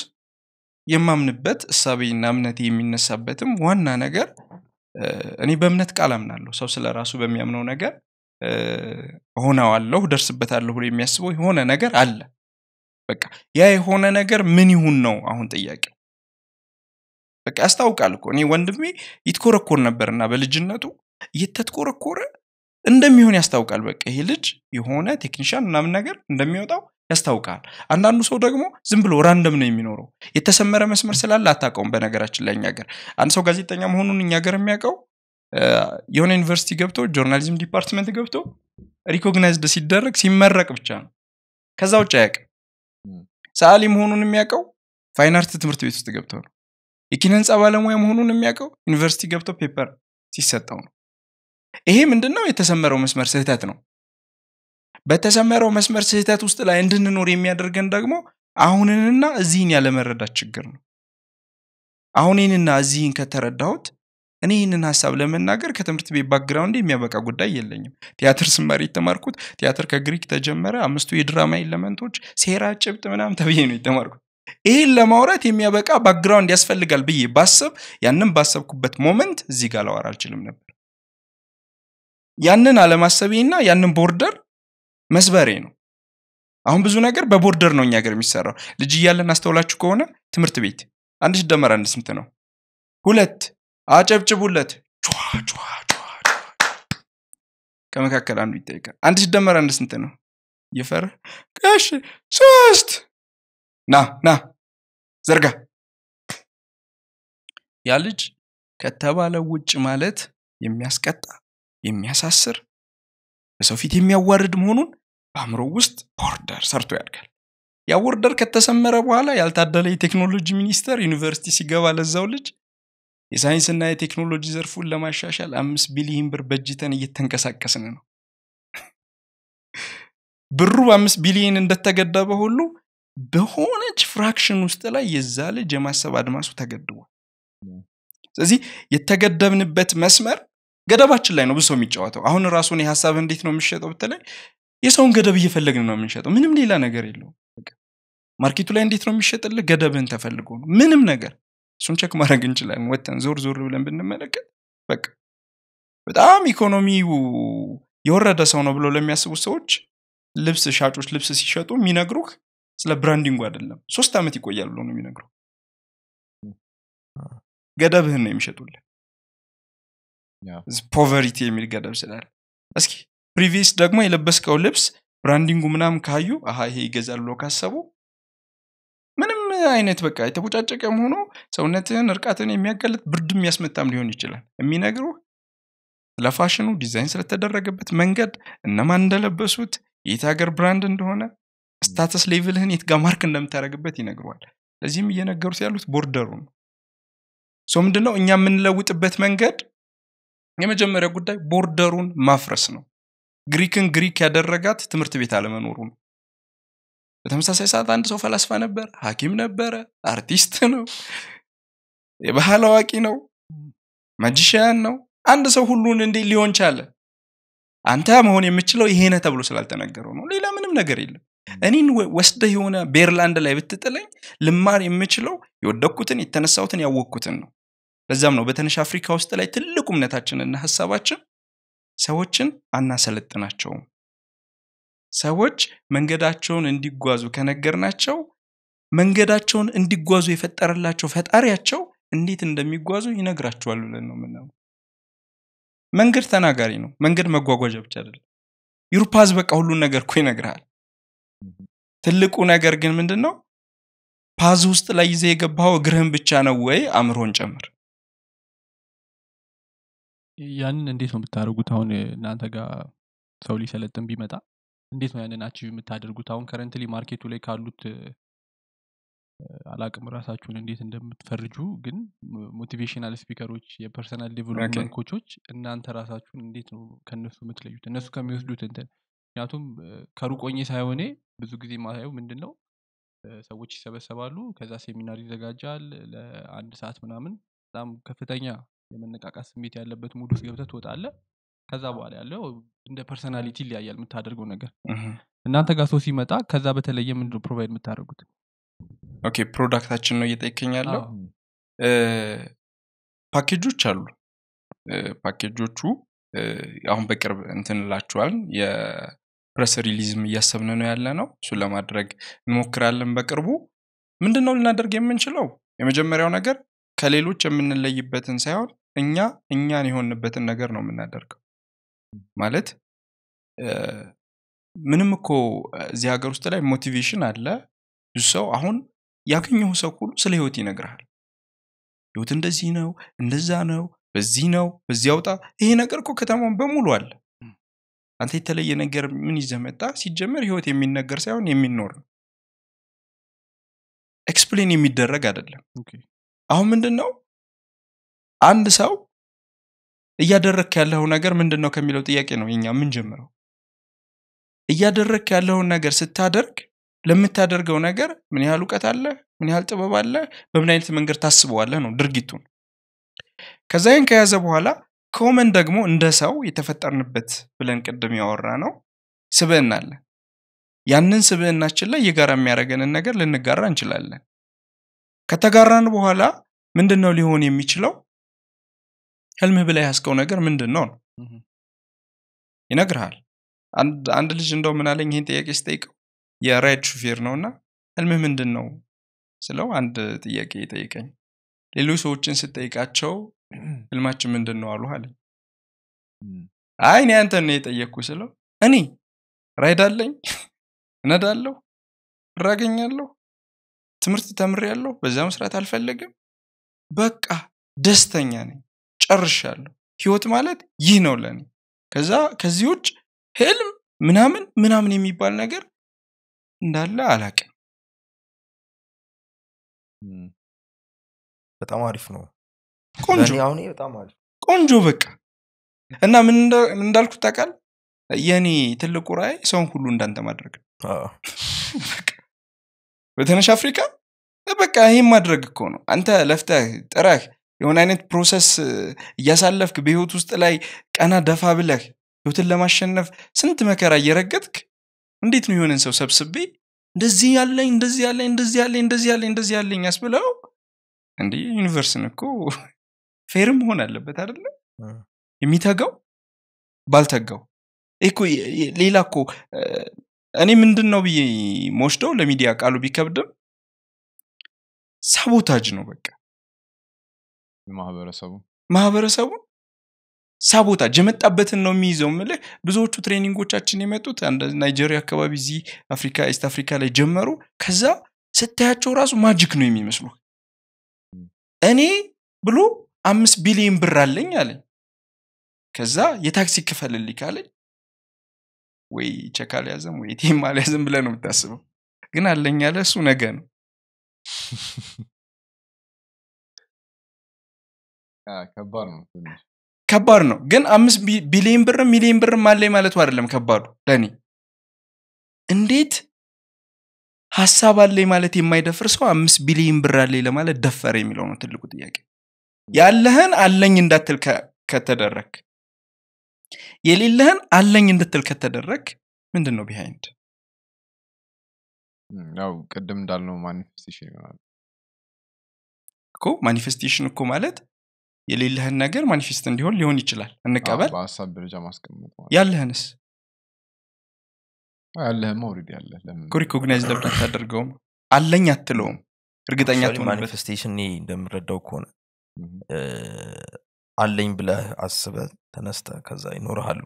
የማምንበት እሳቤና እምነት የሚነሳበትም ዋና ነገር እኔ በእምነት ቃል አምናለሁ። ሰው ስለ ራሱ በሚያምነው ነገር ሆነዋለሁ ደርስበታለሁ ብሎ የሚያስበው የሆነ ነገር አለ። በቃ ያ የሆነ ነገር ምን ይሁን ነው አሁን ጥያቄው። በቃ ያስታውቃል እኮ እኔ ወንድሜ ይትኮረኮር ነበርና በልጅነቱ እየተትኮረኮረ እንደሚሆን ያስታውቃል። በቃ ይሄ ልጅ የሆነ ቴክኒሽያን ምናምን ነገር እንደሚወጣው ያስታውቃል። አንዳንዱ ሰው ደግሞ ዝም ብሎ ራንደም ነው የሚኖረው። የተሰመረ መስመር ስላለ አታቀውም በነገራችን ላይ እኛገር አንድ ሰው ጋዜጠኛ መሆኑን እኛገር የሚያውቀው የሆነ ዩኒቨርሲቲ ገብቶ ጆርናሊዝም ዲፓርትመንት ገብቶ ሪኮግናይዝድ ሲደረግ ሲመረቅ ብቻ ነው። ከዛ ውጭ አያውቅም። ሰአሊ መሆኑን የሚያውቀው ፋይን አርት ትምህርት ቤት ውስጥ ገብተው ነው። የኪነ ህንፃ ባለሙያ መሆኑን የሚያውቀው ዩኒቨርሲቲ ገብቶ ፔፐር ሲሰጠው ነው። ይሄ ምንድነው? የተሰመረው መስመር ስህተት ነው። በተሰመረው መስመር ስህተት ውስጥ ላይ እንድንኖር የሚያደርገን ደግሞ አሁንንና እዚህን ያለመረዳት ችግር ነው። አሁንንና እዚህን ከተረዳሁት እኔ ይህንን ሀሳብ ለመናገር ከትምህርት ቤት ባክግራውንድ የሚያበቃ ጉዳይ የለኝም። ቲያትር ስማሪ የተማርኩት ቲያትር ከግሪክ ተጀመረ፣ አምስቱ የድራማ ኤለመንቶች፣ ሴራ፣ ጭብጥ ምናም ተብዬ ነው የተማርኩት። ይህን ለማውራት የሚያበቃ ባክግራውንድ ያስፈልጋል ብዬ ባስብ ያንን ባሰብኩበት ሞመንት እዚህ ጋር ለዋር አልችልም ነበር። ያንን አለማሰቤና ያንን ቦርደር መስበሬ ነው። አሁን ብዙ ነገር በቦርደር ነው እኛ ሀገር የሚሰራው። ልጅ እያለን አስተውላችሁ ከሆነ ትምህርት ቤት አንድ ሲደመር አንድ ስንት ነው? ሁለት አጨብጭቡለት። ከመካከል አንዱ ይጠይቃል። አንድ ሲደመር አንድ ስንት ነው? ይፈር ጋሽ ሶስት። ና ና ዘርጋ። ያ ልጅ ከተባለ ውጭ ማለት የሚያስቀጣ የሚያሳስር በሰው ፊት የሚያዋርድ መሆኑን በአእምሮ ውስጥ ቦርደር ሰርቶ ያድጋል። ያ ቦርደር ከተሰመረ በኋላ ያልታደለ የቴክኖሎጂ ሚኒስቴር ዩኒቨርሲቲ ሲገባ ለዛው ልጅ የሳይንስና የቴክኖሎጂ ዘርፉን ለማሻሻል አምስት ቢሊዮን ብር በጅተን እየተንቀሳቀስን ነው። ብሩ በአምስት ቢሊዮን እንደተገደበ ሁሉ በሆነች ፍራክሽን ውስጥ ላይ የዛ ልጅ የማሰብ አድማሱ ተገድቧል። ስለዚህ የተገደብንበት መስመር ገደባችን ላይ ነው ብሰው ሰው የሚጫወተው። አሁን ራሱን የሀሳብ እንዴት ነው የሚሸጠው በተለይ የሰውን ገደብ እየፈለግን ነው የምንሸጠው። ምንም ሌላ ነገር የለው ማርኬቱ ላይ እንዴት ነው የሚሸጥልህ? ገደብህን ተፈልጎ ነው ምንም ነገር እሱን ቸክ ማድረግ እንችላለን ወተን ዞር ዞር ብለን ብንመለከት በቃ በጣም ኢኮኖሚው የወረደ ሰው ነው ብለው ለሚያስቡት ሰዎች ልብስ ሻጮች ልብስ ሲሸጡ የሚነግሩህ ስለ ብራንዲንጉ አይደለም ሶስት ዓመት ይቆያል ብሎ ነው የሚነግሩ ገደብህን ነው የሚሸጡልን ፖቨሪቲ የሚል ገደብ ስላለ እስኪ ፕሪቪስ ደግሞ የለበስከው ልብስ ብራንዲንጉ ምናም ካዩ አሀ ይሄ ይገዛል ብሎ ካሰቡ አይነት በቃ የተቦጫጨቀም ሆኖ ሰውነትህን እርቃትን የሚያጋልጥ ብርድ የሚያስመታም ሊሆን ይችላል። የሚነግሩ ለፋሽኑ ዲዛይን ስለተደረገበት መንገድ፣ እነማን እንደለበሱት፣ የት ሀገር ብራንድ እንደሆነ፣ ስታተስ ሌቭልህን የት ጋር ማርክ እንደምታደርግበት ይነግረዋል። ለዚህም እየነገሩት ያሉት ቦርደሩ ነው። ሰው ምንድነው እኛ የምንለውጥበት መንገድ የመጀመሪያ ጉዳይ ቦርደሩን ማፍረስ ነው። ግሪክን ግሪክ ያደረጋት ትምህርት ቤት አለመኖሩ ነው። በተመሳሳይ ሰዓት አንድ ሰው ፈላስፋ ነበር ሀኪም ነበረ አርቲስት ነው የባህል አዋቂ ነው ማጂሽያን ነው አንድ ሰው ሁሉን እንዴት ሊሆን ቻለ አንተ መሆን የምችለው ይሄነ ተብሎ ስላልተነገረው ነው ሌላ ምንም ነገር የለም እኔን ወስደ የሆነ ቤርላንድ ላይ ብትጥለኝ ልማር የምችለው የወደኩትን የተነሳውትን ያወቅኩትን ነው ለዛም ነው በትንሽ አፍሪካ ውስጥ ላይ ትልቅ እምነታችንና ሀሳባችን ሰዎችን አናሰለጥናቸውም ሰዎች መንገዳቸውን እንዲጓዙ ከነገርናቸው መንገዳቸውን እንዲጓዙ የፈጠረላቸው ፈጣሪያቸው እንዴት እንደሚጓዙ ይነግራቸዋል ብለን ነው ምናምን መንገድ ተናጋሪ ነው መንገድ መጓጓዣ ብቻ አይደለም ዩሮፓዝ በቃ ሁሉን ነገር እኮ ይነግርሃል ትልቁ ነገር ግን ምንድን ነው ፓዝ ውስጥ ላይ ይዘ የገባው እግርህን ብቻ ነው ወይ አእምሮን ጨምር ያንን እንዴት ነው የምታደርጉት አሁን እናንተ ጋር ሰው ሊሰለጥን ቢመጣ እንዴት ነው ያንን አቺቭ የምታደርጉት? አሁን ከረንትሊ ማርኬቱ ላይ ካሉት አላቅም ራሳችሁን እንዴት እንደምትፈርጁ ግን ሞቲቬሽናል ስፒከሮች የፐርሰናል ዴቨሎፕመንት ኮቾች እናንተ ራሳችሁን እንዴት ነው ከነሱ የምትለዩት እነሱ ከሚወስዱት እንትን ምክንያቱም ከሩቆኝ ሳይሆኔ ብዙ ጊዜ ማየው ምንድን ነው ሰዎች ይሰበሰባሉ ከዛ ሴሚናር ይዘጋጃል ለአንድ ሰዓት ምናምን በጣም ከፍተኛ የመነቃቃት ስሜት ያለበት ሙድ ውስጥ ገብተህ ትወጣለ ከዛ በኋላ ያለው እንደ ፐርሰናሊቲ ይለያያል የምታደርገው ነገር እናንተ ጋር ሰው ሲመጣ ከዛ በተለየ ምንድነው ፕሮቫይድ የምታደርጉት ኦኬ ፕሮዳክታችን ነው እየጠይከኝ ያለው ፓኬጆች አሉ ፓኬጆቹ አሁን በቅርብ እንትንላችኋል የፕረስ ሪሊዝም እያሰብነ ነው ያለ ነው እሱን ለማድረግ እንሞክራለን በቅርቡ ምንድን ነው ልናደርግ የምንችለው የመጀመሪያው ነገር ከሌሎች የምንለይበትን ሳይሆን እኛ እኛን የሆንበትን ነገር ነው የምናደርገው ማለት ምንም እኮ እዚህ ሀገር ውስጥ ላይ ሞቲቬሽን አለ ብዙ ሰው አሁን ያገኘሁ ሰው ሁሉ ስለ ህይወት ይነግራል። ህይወት እንደዚህ ነው እንደዛ ነው በዚህ ነው በዚህ አውጣ ይሄ ነገር እኮ ከተማውን በሙሉ አለ አንተ የተለየ ነገር ምን ይዘህ መጣ ሲጀመር ህይወት የሚነገር ሳይሆን የሚኖር ነው ኤክስፕሌን የሚደረግ አይደለም አሁን ምንድን ነው አንድ ሰው እያደረክ ያለው ነገር ምንድን ነው ከሚለው ጥያቄ ነው ምን ጀምረው? እያደረክ ያለውን ነገር ስታደርግ ለምታደርገው ነገር ምን ያህል እውቀት አለ፣ ምን ያህል ጥበብ አለ፣ በምን አይነት መንገድ ታስበዋለህ ነው ድርጊቱን። ከዛይን ከያዘ በኋላ ኮመን ደግሞ እንደ ሰው የተፈጠርንበት ብለን ቅድም ያወራ ነው ስብዕና አለ። ያንን ስብዕናችን ላይ የጋራ የሚያደርገንን ነገር ልንጋራ እንችላለን። ከተጋራን በኋላ ምንድን ነው ሊሆን የሚችለው? ህልምህ ብላ ያስቀው ነገር ምንድን ነው ነው ይነግርሃል አንድ ልጅ እንደው ምናለኝ ይህን ጥያቄ ስጠይቀው የራይድ ሹፌር ነው እና ህልምህ ምንድን ነው ስለው አንድ ጥያቄ ይጠይቀኝ ሌሎች ሰዎችን ስጠይቃቸው ህልማችን ምንድን ነው አሉ አለኝ አይ እኔ አንተ ነው የጠየቅኩ ስለው እኔ ራይድ አለኝ እነዳለሁ እራገኛለሁ ትምህርት ያለሁ በዛ መስራት አልፈለግም በቃ ደስተኛ ነኝ ጨርሻለሁ። ህይወት ማለት ይህ ነው ለኔ። ከዛ ከዚህ ውጭ ህልም ምናምን ምናምን የሚባል ነገር እንዳለ አላቅም። በጣም አሪፍ ነው። ቆንጆ በቃ እና ምን እንዳልኩት የኔ ትልቁ ራይ ሰውን ሁሉ እንዳንተ ማድረግ <laughs> በተነሽ አፍሪካ በቃ ይህም ማድረግ እኮ ነው አንተ ለፍተህ ጥረህ የሆነ አይነት ፕሮሰስ እያሳለፍክ በህይወት ውስጥ ላይ ቀና ደፋ ብለህ ህይወትን ለማሸነፍ ስንት መከራ እየረገጥክ እንዴት ነው የሆነን ሰው ሰብስቤ እንደዚህ ያለኝ እንደዚህ ያለኝ እንደዚህ ያለኝ እንደዚህ ያለኝ እንደዚህ ያለኝ ያስብለው እንዲ ዩኒቨርስን እኮ ፌርም መሆን አለበት አደለ የሚተጋው ባልተጋው ይ ሌላ እኮ እኔ ምንድን ነው ብዬ መወስደው ለሚዲያ ቃሉ ቢከብድም ሳቦታጅ ነው በቃ ማህበረሰቡ ማህበረሰቡ ሳቦታጅ የመጣበትን ነው የሚይዘው ምልህ ብዙዎቹ ትሬኒንጎቻችን የመጡት ናይጄሪያ አካባቢ እዚህ አፍሪካ ኢስት አፍሪካ ላይ ጀመሩ ከዛ ስታያቸው ራሱ ማጂክ ነው የሚመስሉ እኔ ብሎ አምስት ቢሊዮን ብር አለኝ አለኝ ከዛ የታክሲ ክፈልል ካለኝ ወይ ቸካ ሊያዘም ወይ ቴም አልያዘም ብለ ነው የምታስበው ግን አለኝ ያለ እሱ ነገ ነው <laughs> ከባድ ነው ግን አምስት ቢሊዮን ብር ሚሊዮን ብር አለኝ ማለቱ አይደለም ከባዱ ለእኔ እንዴት ሀሳብ አለኝ ማለት የማይደፍር ሰው አምስት ቢሊዮን ብር አለኝ ለማለት ደፈረ የሚለው ነው ትልቁ ጥያቄ ያለህን አለኝ እንዳትል ከተደረግ የሌለህን አለኝ እንድትል ከተደረግ ምንድን ነው ቢሃይንድ ያው ቅድም እንዳልነው ማኒፌስቴሽን ይሆናል እኮ ማኒፌስቴሽን እኮ ማለት የሌለህን ነገር ማኒፌስት እንዲሆን ሊሆን ይችላል እንቀበል ያለህንስ ሪኮግናይዝ ለምን አታደርገውም አለኝ አትለውም እርግጠኛ ማኒፌስቴሽን እንደምረዳው ከሆነ አለኝ ብለ አስበ ተነስተ ከዛ ይኖርሃሉ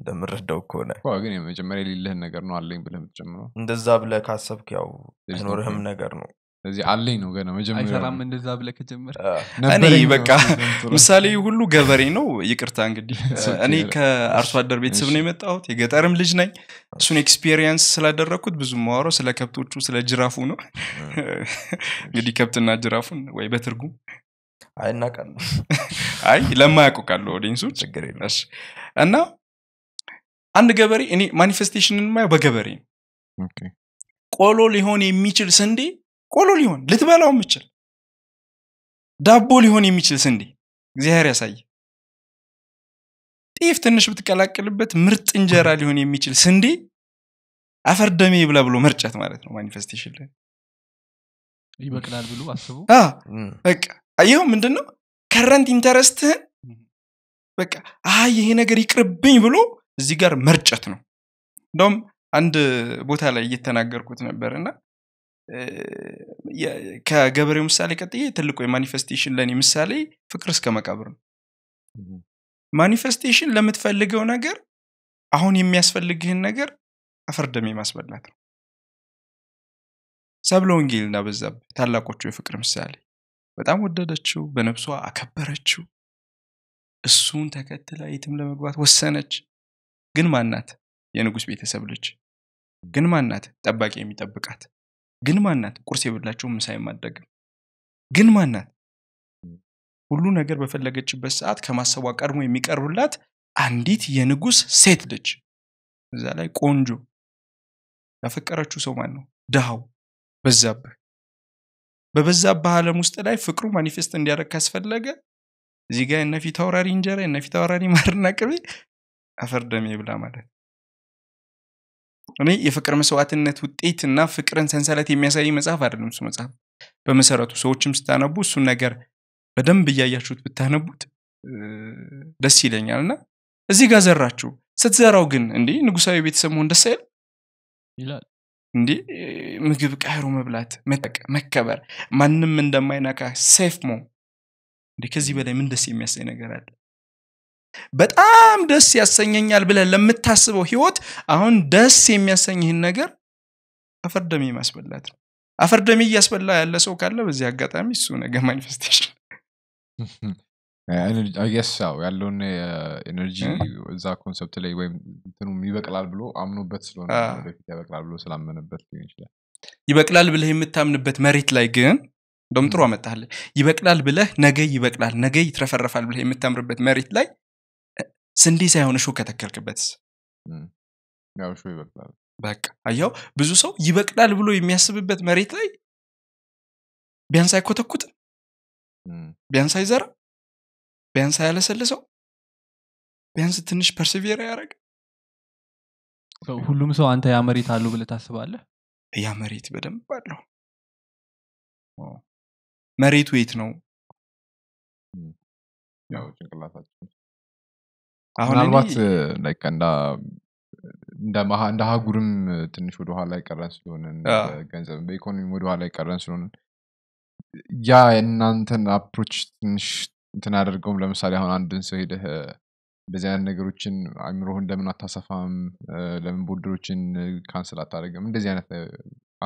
እንደምረዳው ከሆነ ግን የመጀመሪያ የሌለህን ነገር ነው አለኝ ብለ ምትጨምረው እንደዛ ብለ ካሰብክ ያው አይኖርህም ነገር ነው ስለዚህ አለኝ ነው ገና መጀመሪያራም እንደዛ ብለ ከጀመር እኔ በቃ ምሳሌ ሁሉ ገበሬ ነው ይቅርታ እንግዲህ እኔ ከአርሶ አደር ቤተሰብ ነው የመጣሁት የገጠርም ልጅ ነኝ እሱን ኤክስፔሪንስ ስላደረግኩት ብዙ ማወራው ስለ ከብቶቹ ስለ ጅራፉ ነው እንግዲህ ከብትና ጅራፉን ወይ በትርጉም አይናቃሉ አይ ለማያውቁ ካለ ኦዲንሶች ችግር እና አንድ ገበሬ እኔ ማኒፌስቴሽንን ማየው በገበሬ ነው ቆሎ ሊሆን የሚችል ስንዴ ቆሎ ሊሆን ልትበላው የምችል ዳቦ ሊሆን የሚችል ስንዴ እግዚአብሔር ያሳይ። ጤፍ ትንሽ ብትቀላቅልበት ምርጥ እንጀራ ሊሆን የሚችል ስንዴ አፈር ደሜ ብላ ብሎ መርጨት ማለት ነው። ማኒፌስቴሽን ላይ ይበቅላል ብሎ አስቡ። በቃ ይኸው ምንድን ነው ከረንት ኢንተረስትህን በቃ አይ ይሄ ነገር ይቅርብኝ ብሎ እዚህ ጋር መርጨት ነው። እንደውም አንድ ቦታ ላይ እየተናገርኩት ነበር እና ከገበሬው ምሳሌ ቀጥዬ ትልቁ የማኒፌስቴሽን ለእኔ ምሳሌ ፍቅር እስከ መቃብር ነው ማኒፌስቴሽን ለምትፈልገው ነገር አሁን የሚያስፈልግህን ነገር አፈርደሜ ማስበላት ነው ሰብለ ወንጌል እናበዛብ ታላቆቹ የፍቅር ምሳሌ በጣም ወደደችው በነብሷ አከበረችው እሱን ተከትላ የትም ለመግባት ወሰነች ግን ማናት የንጉስ ቤተሰብ ልጅ ግን ማናት ጠባቂ የሚጠብቃት ግን ማናት? ቁርስ የበላቸው ምሳ የማድረግ ግን ማናት? ሁሉ ነገር በፈለገችበት ሰዓት ከማሰቧ ቀድሞ የሚቀርብላት አንዲት የንጉስ ሴት ልጅ፣ እዛ ላይ ቆንጆ። ያፈቀረችው ሰው ማን ነው? ድሃው በዛብህ። በበዛብህ ዓለም ውስጥ ላይ ፍቅሩ ማኒፌስት እንዲያደርግ ካስፈለገ እዚህ ጋር የነፊት አውራሪ እንጀራ እነፊት አውራሪ ማርና ቅቤ አፈርደሜ ብላ ማለት እኔ የፍቅር መስዋዕትነት ውጤት እና ፍቅርን ሰንሰለት የሚያሳይ መጽሐፍ አይደለም እሱ መጽሐፍ። በመሰረቱ ሰዎችም ስታነቡ እሱን ነገር በደንብ እያያችሁት ብታነቡት ደስ ይለኛል እና እዚህ ጋር ዘራችሁ። ስትዘራው ግን እንዴ ንጉሳዊ ቤተሰብ መሆን ደስ አይል ይላል እንዴ ምግብ ቀሩ መብላት፣ መከበር፣ ማንም እንደማይነካ ሴፍ ሞ እንዴ ከዚህ በላይ ምን ደስ የሚያሳይ ነገር አለ? በጣም ደስ ያሰኘኛል ብለህ ለምታስበው ህይወት አሁን ደስ የሚያሰኝህን ነገር አፈርደሜ ማስበላት ነው አፈርደሜ እያስበላ ያለ ሰው ካለ በዚህ አጋጣሚ እሱ ነገ ማኒፌስቴሽን <laughs> ያለውን ኤነርጂ እዛ ኮንሰፕት ላይ ወይም እንትኑ ይበቅላል ብሎ አምኖበት ስለሆነ ወደፊት ያበቅላል ብሎ ስላመነበት ሊሆን ይችላል ይበቅላል ብለህ የምታምንበት መሬት ላይ ግን እንደም ጥሩ አመጣለ ይበቅላል ብለህ ነገ ይበቅላል ነገ ይትረፈረፋል ብለህ የምታምርበት መሬት ላይ ስንዴ ሳይሆን እሾ ከተከልክበት በቃ አያው ብዙ ሰው ይበቅላል ብሎ የሚያስብበት መሬት ላይ ቢያንስ አይኮተኩትም፣ ቢያንስ አይዘራም፣ ቢያንስ አያለሰልሰው፣ ቢያንስ ትንሽ ፐርሲቪር ያደረግ ሁሉም ሰው አንተ ያ መሬት አለው ብለ ታስባለህ? ያ መሬት በደንብ አለው። መሬቱ የት ነው? ጭንቅላታችን ምናልባት እንደ ሀጉርም ትንሽ ወደኋላ የቀረን ስለሆንን ገንዘብ በኢኮኖሚ ወደኋላ ይቀረን ስለሆንን ያ እናንተን አፕሮች ትንሽ እንትን ያደርገውም ለምሳሌ አሁን አንድን ሰው ሄደህ እንደዚህ አይነት ነገሮችን አእምሮህን ለምን አታሰፋም ለምን ቦርደሮችን ካንስል አታደርግም እንደዚህ አይነት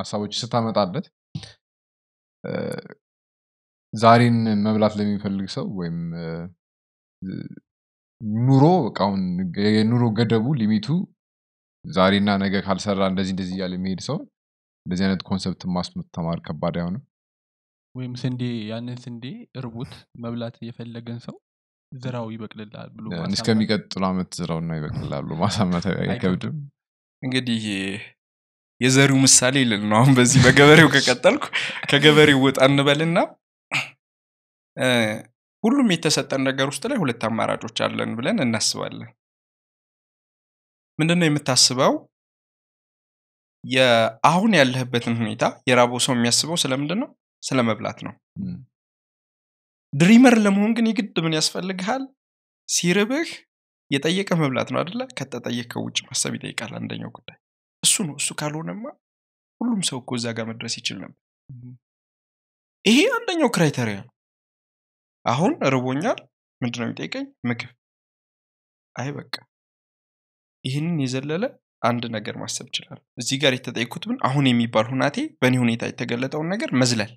ሀሳቦች ስታመጣለት ዛሬን መብላት ለሚፈልግ ሰው ወይም ኑሮ በቃ አሁን የኑሮ ገደቡ ሊሚቱ ዛሬና ነገ ካልሰራ እንደዚህ እንደዚህ እያለ የሚሄድ ሰው እንደዚህ አይነት ኮንሰፕት ተማር ከባድ አይሆንም ወይም ስንዴ ያንን ስንዴ እርቡት መብላት እየፈለገን ሰው ዝራው ይበቅልላል ብሎ እስከሚቀጥሉ አመት ዝራው ና ይበቅልላል ብሎ ማሳመት አይከብድም እንግዲህ የዘሪው ምሳሌ ይልል ነው አሁን በዚህ በገበሬው ከቀጠልኩ ከገበሬው ወጣ እንበልና ሁሉም የተሰጠን ነገር ውስጥ ላይ ሁለት አማራጮች አለን ብለን እናስባለን። ምንድነው የምታስበው? አሁን ያለህበትን ሁኔታ የራቦ ሰው የሚያስበው ስለምንድን ነው? ስለ መብላት ነው። ድሪመር ለመሆን ግን የግድ ምን ያስፈልግሃል? ሲርብህ የጠየቀ መብላት ነው አደለ? ከተጠየቀው ውጭ ማሰብ ይጠይቃል። አንደኛው ጉዳይ እሱ ነው። እሱ ካልሆነማ ሁሉም ሰው እኮ እዛ ጋር መድረስ ይችል ነበር። ይሄ አንደኛው ክራይተሪያ ነው። አሁን ርቦኛል ምንድነው የሚጠይቀኝ ምግብ አይ በቃ ይህንን የዘለለ አንድ ነገር ማሰብ ይችላል እዚህ ጋር የተጠየኩት ምን አሁን የሚባል ሁናቴ በእኔ ሁኔታ የተገለጠውን ነገር መዝለል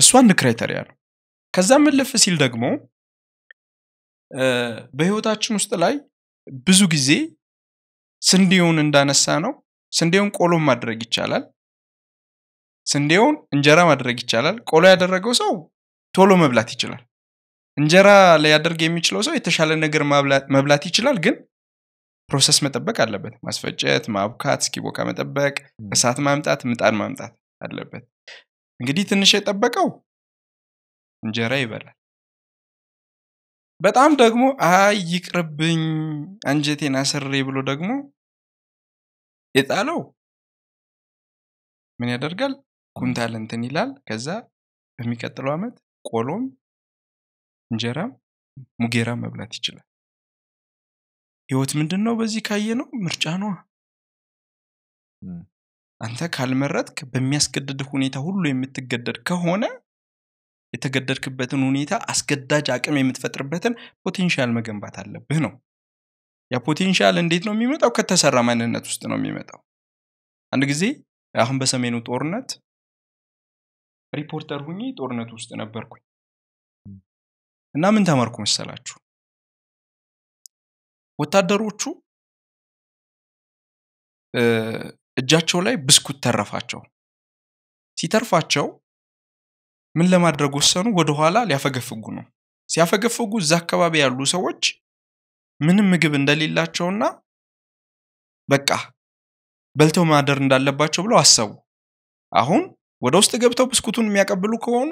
እሱ አንድ ክራይተሪያ ነው ከዛ ምልፍ ሲል ደግሞ በህይወታችን ውስጥ ላይ ብዙ ጊዜ ስንዴውን እንዳነሳ ነው ስንዴውን ቆሎ ማድረግ ይቻላል ስንዴውን እንጀራ ማድረግ ይቻላል ቆሎ ያደረገው ሰው ቶሎ መብላት ይችላል። እንጀራ ሊያደርግ የሚችለው ሰው የተሻለ ነገር መብላት ይችላል፣ ግን ፕሮሰስ መጠበቅ አለበት። ማስፈጨት፣ ማብካት፣ እስኪቦካ መጠበቅ፣ እሳት ማምጣት፣ ምጣድ ማምጣት አለበት። እንግዲህ ትንሽ የጠበቀው እንጀራ ይበላል። በጣም ደግሞ አይ ይቅርብኝ አንጀቴን አስሬ ብሎ ደግሞ የጣለው ምን ያደርጋል? ኩንታል እንትን ይላል። ከዛ በሚቀጥለው አመት ቆሎም እንጀራም ሙጌራ መብላት ይችላል። ህይወት ምንድን ነው? በዚህ ካየ ነው ምርጫ ነዋ። አንተ ካልመረጥክ በሚያስገድድ ሁኔታ ሁሉ የምትገደድ ከሆነ የተገደድክበትን ሁኔታ አስገዳጅ አቅም የምትፈጥርበትን ፖቴንሻል መገንባት አለብህ ነው። ያ ፖቴንሻል እንዴት ነው የሚመጣው? ከተሰራ ማንነት ውስጥ ነው የሚመጣው። አንድ ጊዜ አሁን በሰሜኑ ጦርነት ሪፖርተር ሁኜ ጦርነቱ ውስጥ ነበርኩኝ እና ምን ተማርኩ መሰላችሁ ወታደሮቹ እጃቸው ላይ ብስኩት ተረፋቸው ሲተርፋቸው ምን ለማድረግ ወሰኑ ወደኋላ ሊያፈገፍጉ ነው ሲያፈገፍጉ እዛ አካባቢ ያሉ ሰዎች ምንም ምግብ እንደሌላቸውና በቃ በልተው ማደር እንዳለባቸው ብለው አሰቡ አሁን ወደ ውስጥ ገብተው ብስኩቱን የሚያቀብሉ ከሆኑ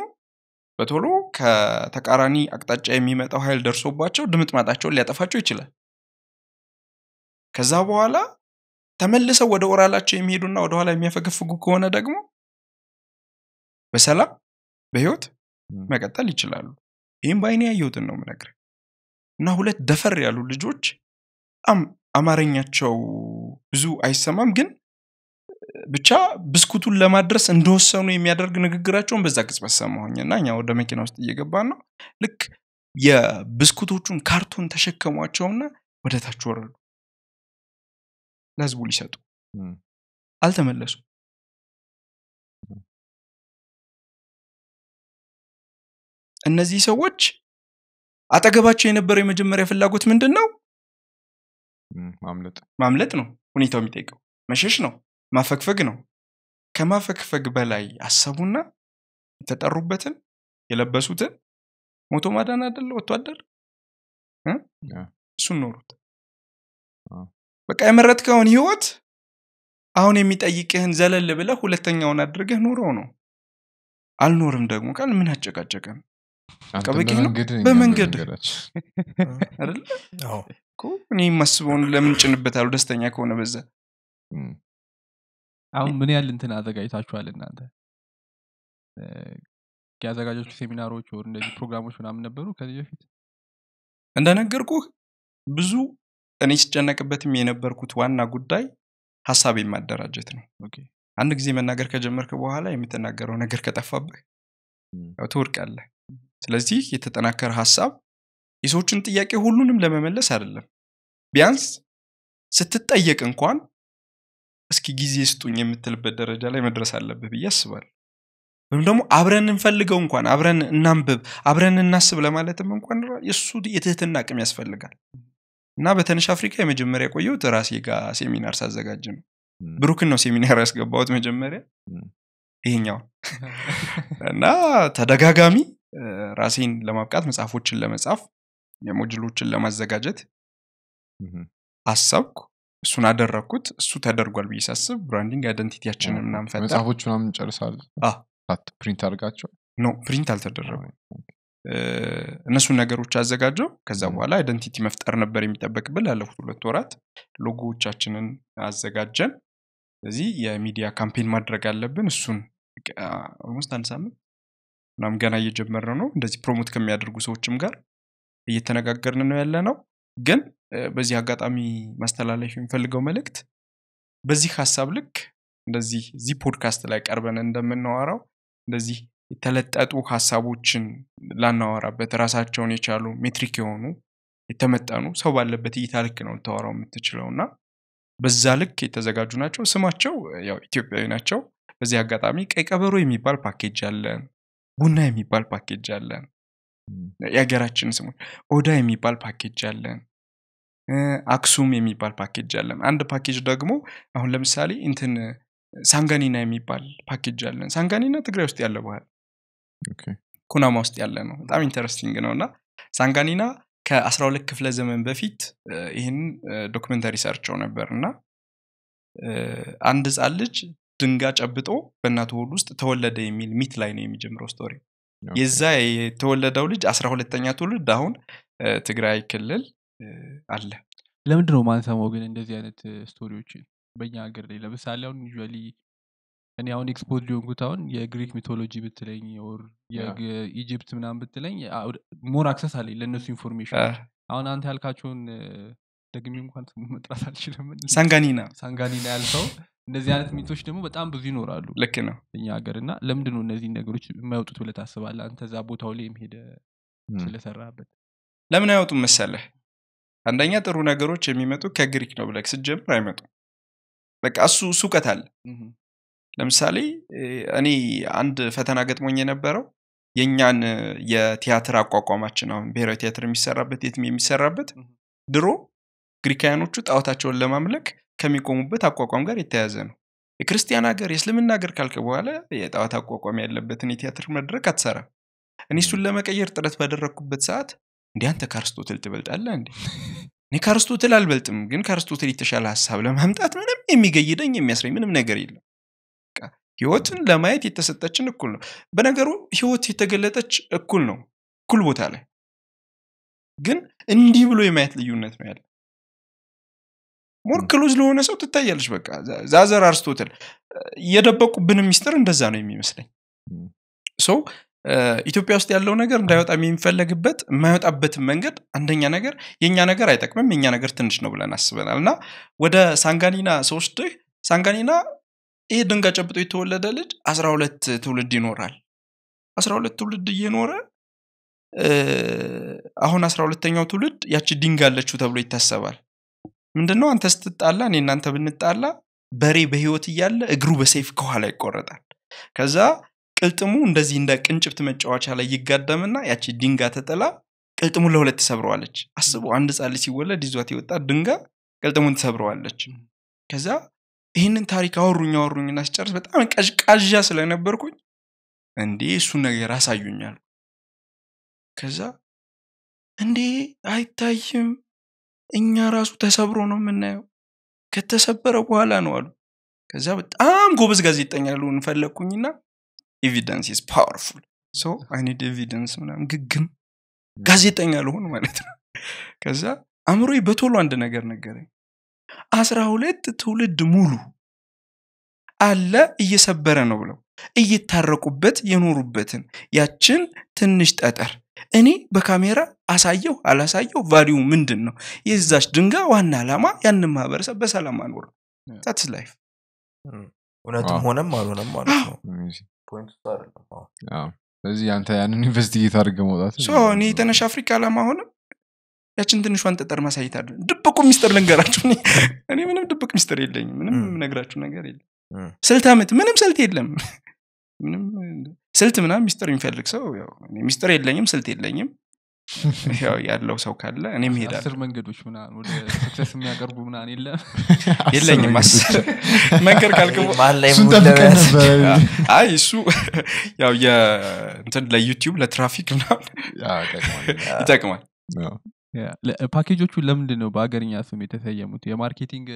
በቶሎ ከተቃራኒ አቅጣጫ የሚመጣው ኃይል ደርሶባቸው ድምጥማጣቸውን ሊያጠፋቸው ይችላል። ከዛ በኋላ ተመልሰው ወደ ኦራላቸው የሚሄዱና ወደኋላ የሚያፈገፍጉ ከሆነ ደግሞ በሰላም በህይወት መቀጠል ይችላሉ። ይህም በአይኔ ያየሁትን ነው ምነግር እና ሁለት ደፈር ያሉ ልጆች በጣም ብዙ አይሰማም፣ ግን ብቻ ብስኩቱን ለማድረስ እንደወሰኑ የሚያደርግ ንግግራቸውን በዛ ቅጽበት ሰማሁኝ እና እኛ ወደ መኪና ውስጥ እየገባን ነው። ልክ የብስኩቶቹን ካርቶን ተሸከሟቸውና ወደ ታች ወረዱ። ለህዝቡ ሊሰጡ አልተመለሱም። እነዚህ ሰዎች አጠገባቸው የነበረው የመጀመሪያ ፍላጎት ምንድን ነው? ማምለጥ ነው ሁኔታው የሚጠይቀው መሸሽ ነው ማፈግፈግ ነው። ከማፈግፈግ በላይ አሰቡና የተጠሩበትን የለበሱትን ሞቶ ማዳን አደለ ወጥቶ እሱን ኖሩት። በቃ የመረጥከውን ህይወት አሁን የሚጠይቅህን ዘለል ብለ ሁለተኛውን አድርገህ ኖረው ነው። አልኖርም ደግሞ ቃል ምን አጨቃጨቀን? በመንገድ እኔ የማስበውን ለምን ጭንበታለሁ? ደስተኛ ከሆነ በዛ አሁን ምን ያህል እንትን አዘጋጅታችኋል እናንተ ያዘጋጆች ሴሚናሮች ወር እንደዚህ ፕሮግራሞች ምናምን ነበሩ ከዚህ በፊት እንደነገርኩ ብዙ እኔ ስጨነቅበትም የነበርኩት ዋና ጉዳይ ሀሳብ የማደራጀት ነው አንድ ጊዜ መናገር ከጀመርክ በኋላ የምትናገረው ነገር ከጠፋብህ ያው አለ ስለዚህ የተጠናከረ ሀሳብ የሰዎችን ጥያቄ ሁሉንም ለመመለስ አይደለም ቢያንስ ስትጠየቅ እንኳን እስኪ ጊዜ ስጡኝ የምትልበት ደረጃ ላይ መድረስ አለብህ ብዬ አስባል ወይም ደግሞ አብረን እንፈልገው እንኳን አብረን እናንብብ አብረን እናስብ ለማለትም እንኳን የእሱ የትህትና አቅም ያስፈልጋል እና በትንሽ አፍሪካ የመጀመሪያ የቆየሁት ራሴ ጋር ሴሚናር ሳዘጋጅ ነው ብሩክን ነው ሴሚናር ያስገባሁት መጀመሪያ ይሄኛው <laughs> እና ተደጋጋሚ ራሴን ለማብቃት መጽሐፎችን ለመጻፍ የሞጅሎችን ለማዘጋጀት አሰብኩ እሱን አደረግኩት እሱ ተደርጓል ብዬ ሳስብ ብራንዲንግ አይደንቲቲያችን ምናምን ፈጠር ምናምን ጨርሳል ፕሪንት አድርጋቸው ኖ ፕሪንት አልተደረጉም እነሱን ነገሮች አዘጋጀው ከዛ በኋላ አይደንቲቲ መፍጠር ነበር የሚጠበቅብል ላለፉት ሁለት ወራት ሎጎዎቻችንን አዘጋጀን ስለዚህ የሚዲያ ካምፔን ማድረግ አለብን እሱን ኦልሞስት አንድ ሳምንት ምናምን ገና እየጀመረ ነው እንደዚህ ፕሮሞት ከሚያደርጉ ሰዎችም ጋር እየተነጋገርን ነው ያለ ነው ግን በዚህ አጋጣሚ ማስተላለፍ የሚፈልገው መልእክት በዚህ ሀሳብ ልክ እንደዚህ እዚህ ፖድካስት ላይ ቀርበን እንደምናወራው እንደዚህ የተለጠጡ ሀሳቦችን ላናወራበት ራሳቸውን የቻሉ ሜትሪክ የሆኑ የተመጠኑ ሰው ባለበት እይታ ልክ ነው ልታወራው የምትችለው እና በዛ ልክ የተዘጋጁ ናቸው ስማቸው ያው ኢትዮጵያዊ ናቸው በዚህ አጋጣሚ ቀይ ቀበሮ የሚባል ፓኬጅ አለን ቡና የሚባል ፓኬጅ አለን የሀገራችን ስሞች ኦዳ የሚባል ፓኬጅ አለን። አክሱም የሚባል ፓኬጅ አለን። አንድ ፓኬጅ ደግሞ አሁን ለምሳሌ እንትን ሳንጋኒና የሚባል ፓኬጅ አለን። ሳንጋኒና ትግራይ ውስጥ ያለ ባህል ኩናማ ውስጥ ያለ ነው። በጣም ኢንተረስቲንግ ነው እና ሳንጋኒና ከ12 ክፍለ ዘመን በፊት ይህን ዶክመንተሪ ሰርቸው ነበር እና አንድ ህፃን ልጅ ድንጋ ጨብጦ በእናቱ ሆድ ውስጥ ተወለደ የሚል ሚት ላይ ነው የሚጀምረው ስቶሪ የዛ የተወለደው ልጅ አስራ ሁለተኛ ትውልድ አሁን ትግራይ ክልል አለ ለምንድን ነው ማንሰማው ግን እንደዚህ አይነት ስቶሪዎችን በኛ ሀገር ላይ ለምሳሌ አሁን ዩ እኔ አሁን ኤክስፖዝ ሊሆንኩት አሁን የግሪክ ሚቶሎጂ ብትለኝ ር ኢጅፕት ምናም ብትለኝ ሞር አክሰስ አለኝ ለእነሱ ኢንፎርሜሽን አሁን አንተ ያልካቸውን ደግሜ እንኳን ስሙ መጥራት አልችልም ሳንጋኒና ሳንጋኒና ያልከው እንደዚህ አይነት ሚቶች ደግሞ በጣም ብዙ ይኖራሉ ልክ ነው እኛ ሀገር እና ለምንድን ነው ነገሮች የማይወጡት ብለ ታስባለ አንተ ዛ ቦታው ላይ ሄደ ስለሰራበት ለምን አይወጡም መሰለህ አንደኛ ጥሩ ነገሮች የሚመጡ ከግሪክ ነው ብለክ ስጀምር አይመጡም በቃ እሱ ሱቀት አለ ለምሳሌ እኔ አንድ ፈተና ገጥሞኝ የነበረው የእኛን የቲያትር አቋቋማችን አሁን ብሔራዊ ቲያትር የሚሰራበት የትም የሚሰራበት ድሮ ግሪካውያኖቹ ጣዖታቸውን ለማምለክ ከሚቆሙበት አቋቋም ጋር የተያያዘ ነው። የክርስቲያን ሀገር፣ የእስልምና ሀገር ካልከ በኋላ የጣዖት አቋቋም ያለበትን የቲያትር መድረክ አትሰራም። እኔ እሱን ለመቀየር ጥረት ባደረግኩበት ሰዓት እንዲህ አንተ ከአርስቶትል ትበልጣለ እንዴ? እኔ ከአርስቶትል አልበልጥም፣ ግን ከአርስቶትል የተሻለ ሀሳብ ለማምጣት ምንም የሚገይደኝ የሚያስረኝ ምንም ነገር የለም። ህይወትን ለማየት የተሰጠችን እኩል ነው። በነገሩ ህይወት የተገለጠች እኩል ነው፣ እኩል ቦታ ላይ ግን እንዲህ ብሎ የማየት ልዩነት ነው ያለ። ሞር ክሎዝ ለሆነ ሰው ትታያለች በቃ ዛዘር አርስቶትል የደበቁብን ሚስጥር እንደዛ ነው የሚመስለኝ ሶ ኢትዮጵያ ውስጥ ያለው ነገር እንዳይወጣ የሚፈለግበት የማይወጣበትን መንገድ አንደኛ ነገር የእኛ ነገር አይጠቅምም የእኛ ነገር ትንሽ ነው ብለን አስበናል እና ወደ ሳንጋኒና ሰውስድህ ሳንጋኒና ይሄ ድንጋ ጨብጦ የተወለደ ልጅ አስራ ሁለት ትውልድ ይኖራል አስራ ሁለት ትውልድ እየኖረ አሁን አስራ ሁለተኛው ትውልድ ያቺ ድንጋ አለችው ተብሎ ይታሰባል ምንድነው አንተ ስትጣላ እኔ እናንተ ብንጣላ በሬ በህይወት እያለ እግሩ በሰይፍ ከኋላ ይቆረጣል ከዛ ቅልጥሙ እንደዚህ እንደ ቅንጭብት መጫወቻ ላይ ይጋደምና ያቺ ድንጋ ተጥላ ቅልጥሙ ለሁለት ትሰብረዋለች አስቡ አንድ ጻል ሲወለድ ይዟት የወጣ ድንጋ ቅልጥሙን ትሰብረዋለች ከዛ ይህንን ታሪክ አወሩኝ አወሩኝ ናስጨርስ በጣም ቀዥቃዣ ስለነበርኩኝ እንዴ እሱን ነገር አሳዩኛል ከዛ እንዴ አይታይም እኛ ራሱ ተሰብሮ ነው የምናየው ከተሰበረ በኋላ ነው አሉ ከዚያ በጣም ጎበዝ ጋዜጠኛ ልሆን እንፈለግኩኝና ኤቪደንስ ስ ፓወርፉል ሶ አይኒድ ኤቪደንስ ምናም ግግም ጋዜጠኛ ልሆን ማለት ነው ከዛ አእምሮ በቶሎ አንድ ነገር ነገረኝ አስራ ሁለት ትውልድ ሙሉ አለ እየሰበረ ነው ብለው እየታረቁበት የኖሩበትን ያችን ትንሽ ጠጠር እኔ በካሜራ አሳየው አላሳየው ቫሊዩ ምንድን ነው የዛች ድንጋ ዋና ዓላማ ያንን ማህበረሰብ በሰላም አኖር ታትስ ላይፍ እውነትም ሆነም አልሆነም ማለት ነው ስለዚህ አንተ ያንን ኢንቨስቲጌት አድርገ መውጣት እኔ የተነሽ አፍሪካ ዓላማ ሆነም ያችን ትንሿን ጠጠር ማሳየት አለ ድብቁ ሚስጥር ልንገራችሁ እኔ ምንም ድብቅ ሚስጥር የለኝ ምንም የምነግራችሁ ነገር የለም ስልት ዓመት ምንም ስልት የለም ምንም ስልት ምና ሚስጥር የሚፈልግ ሰው ሚስጥር የለኝም ስልት የለኝም <laughs> ያለው ሰው ካለ እኔም ሄዳል መንገዶች ምናምን የሚያቀርቡ ምናምን የለም <laughs> የለኝም አስር <laughs> መንገድ ካልክአይ እሱ ያው እንትን ለዩቲዩብ ለትራፊክ ምናምን ይጠቅማል ፓኬጆቹ ለምንድን ነው በሀገርኛ ስም የተሰየሙት የማርኬቲንግ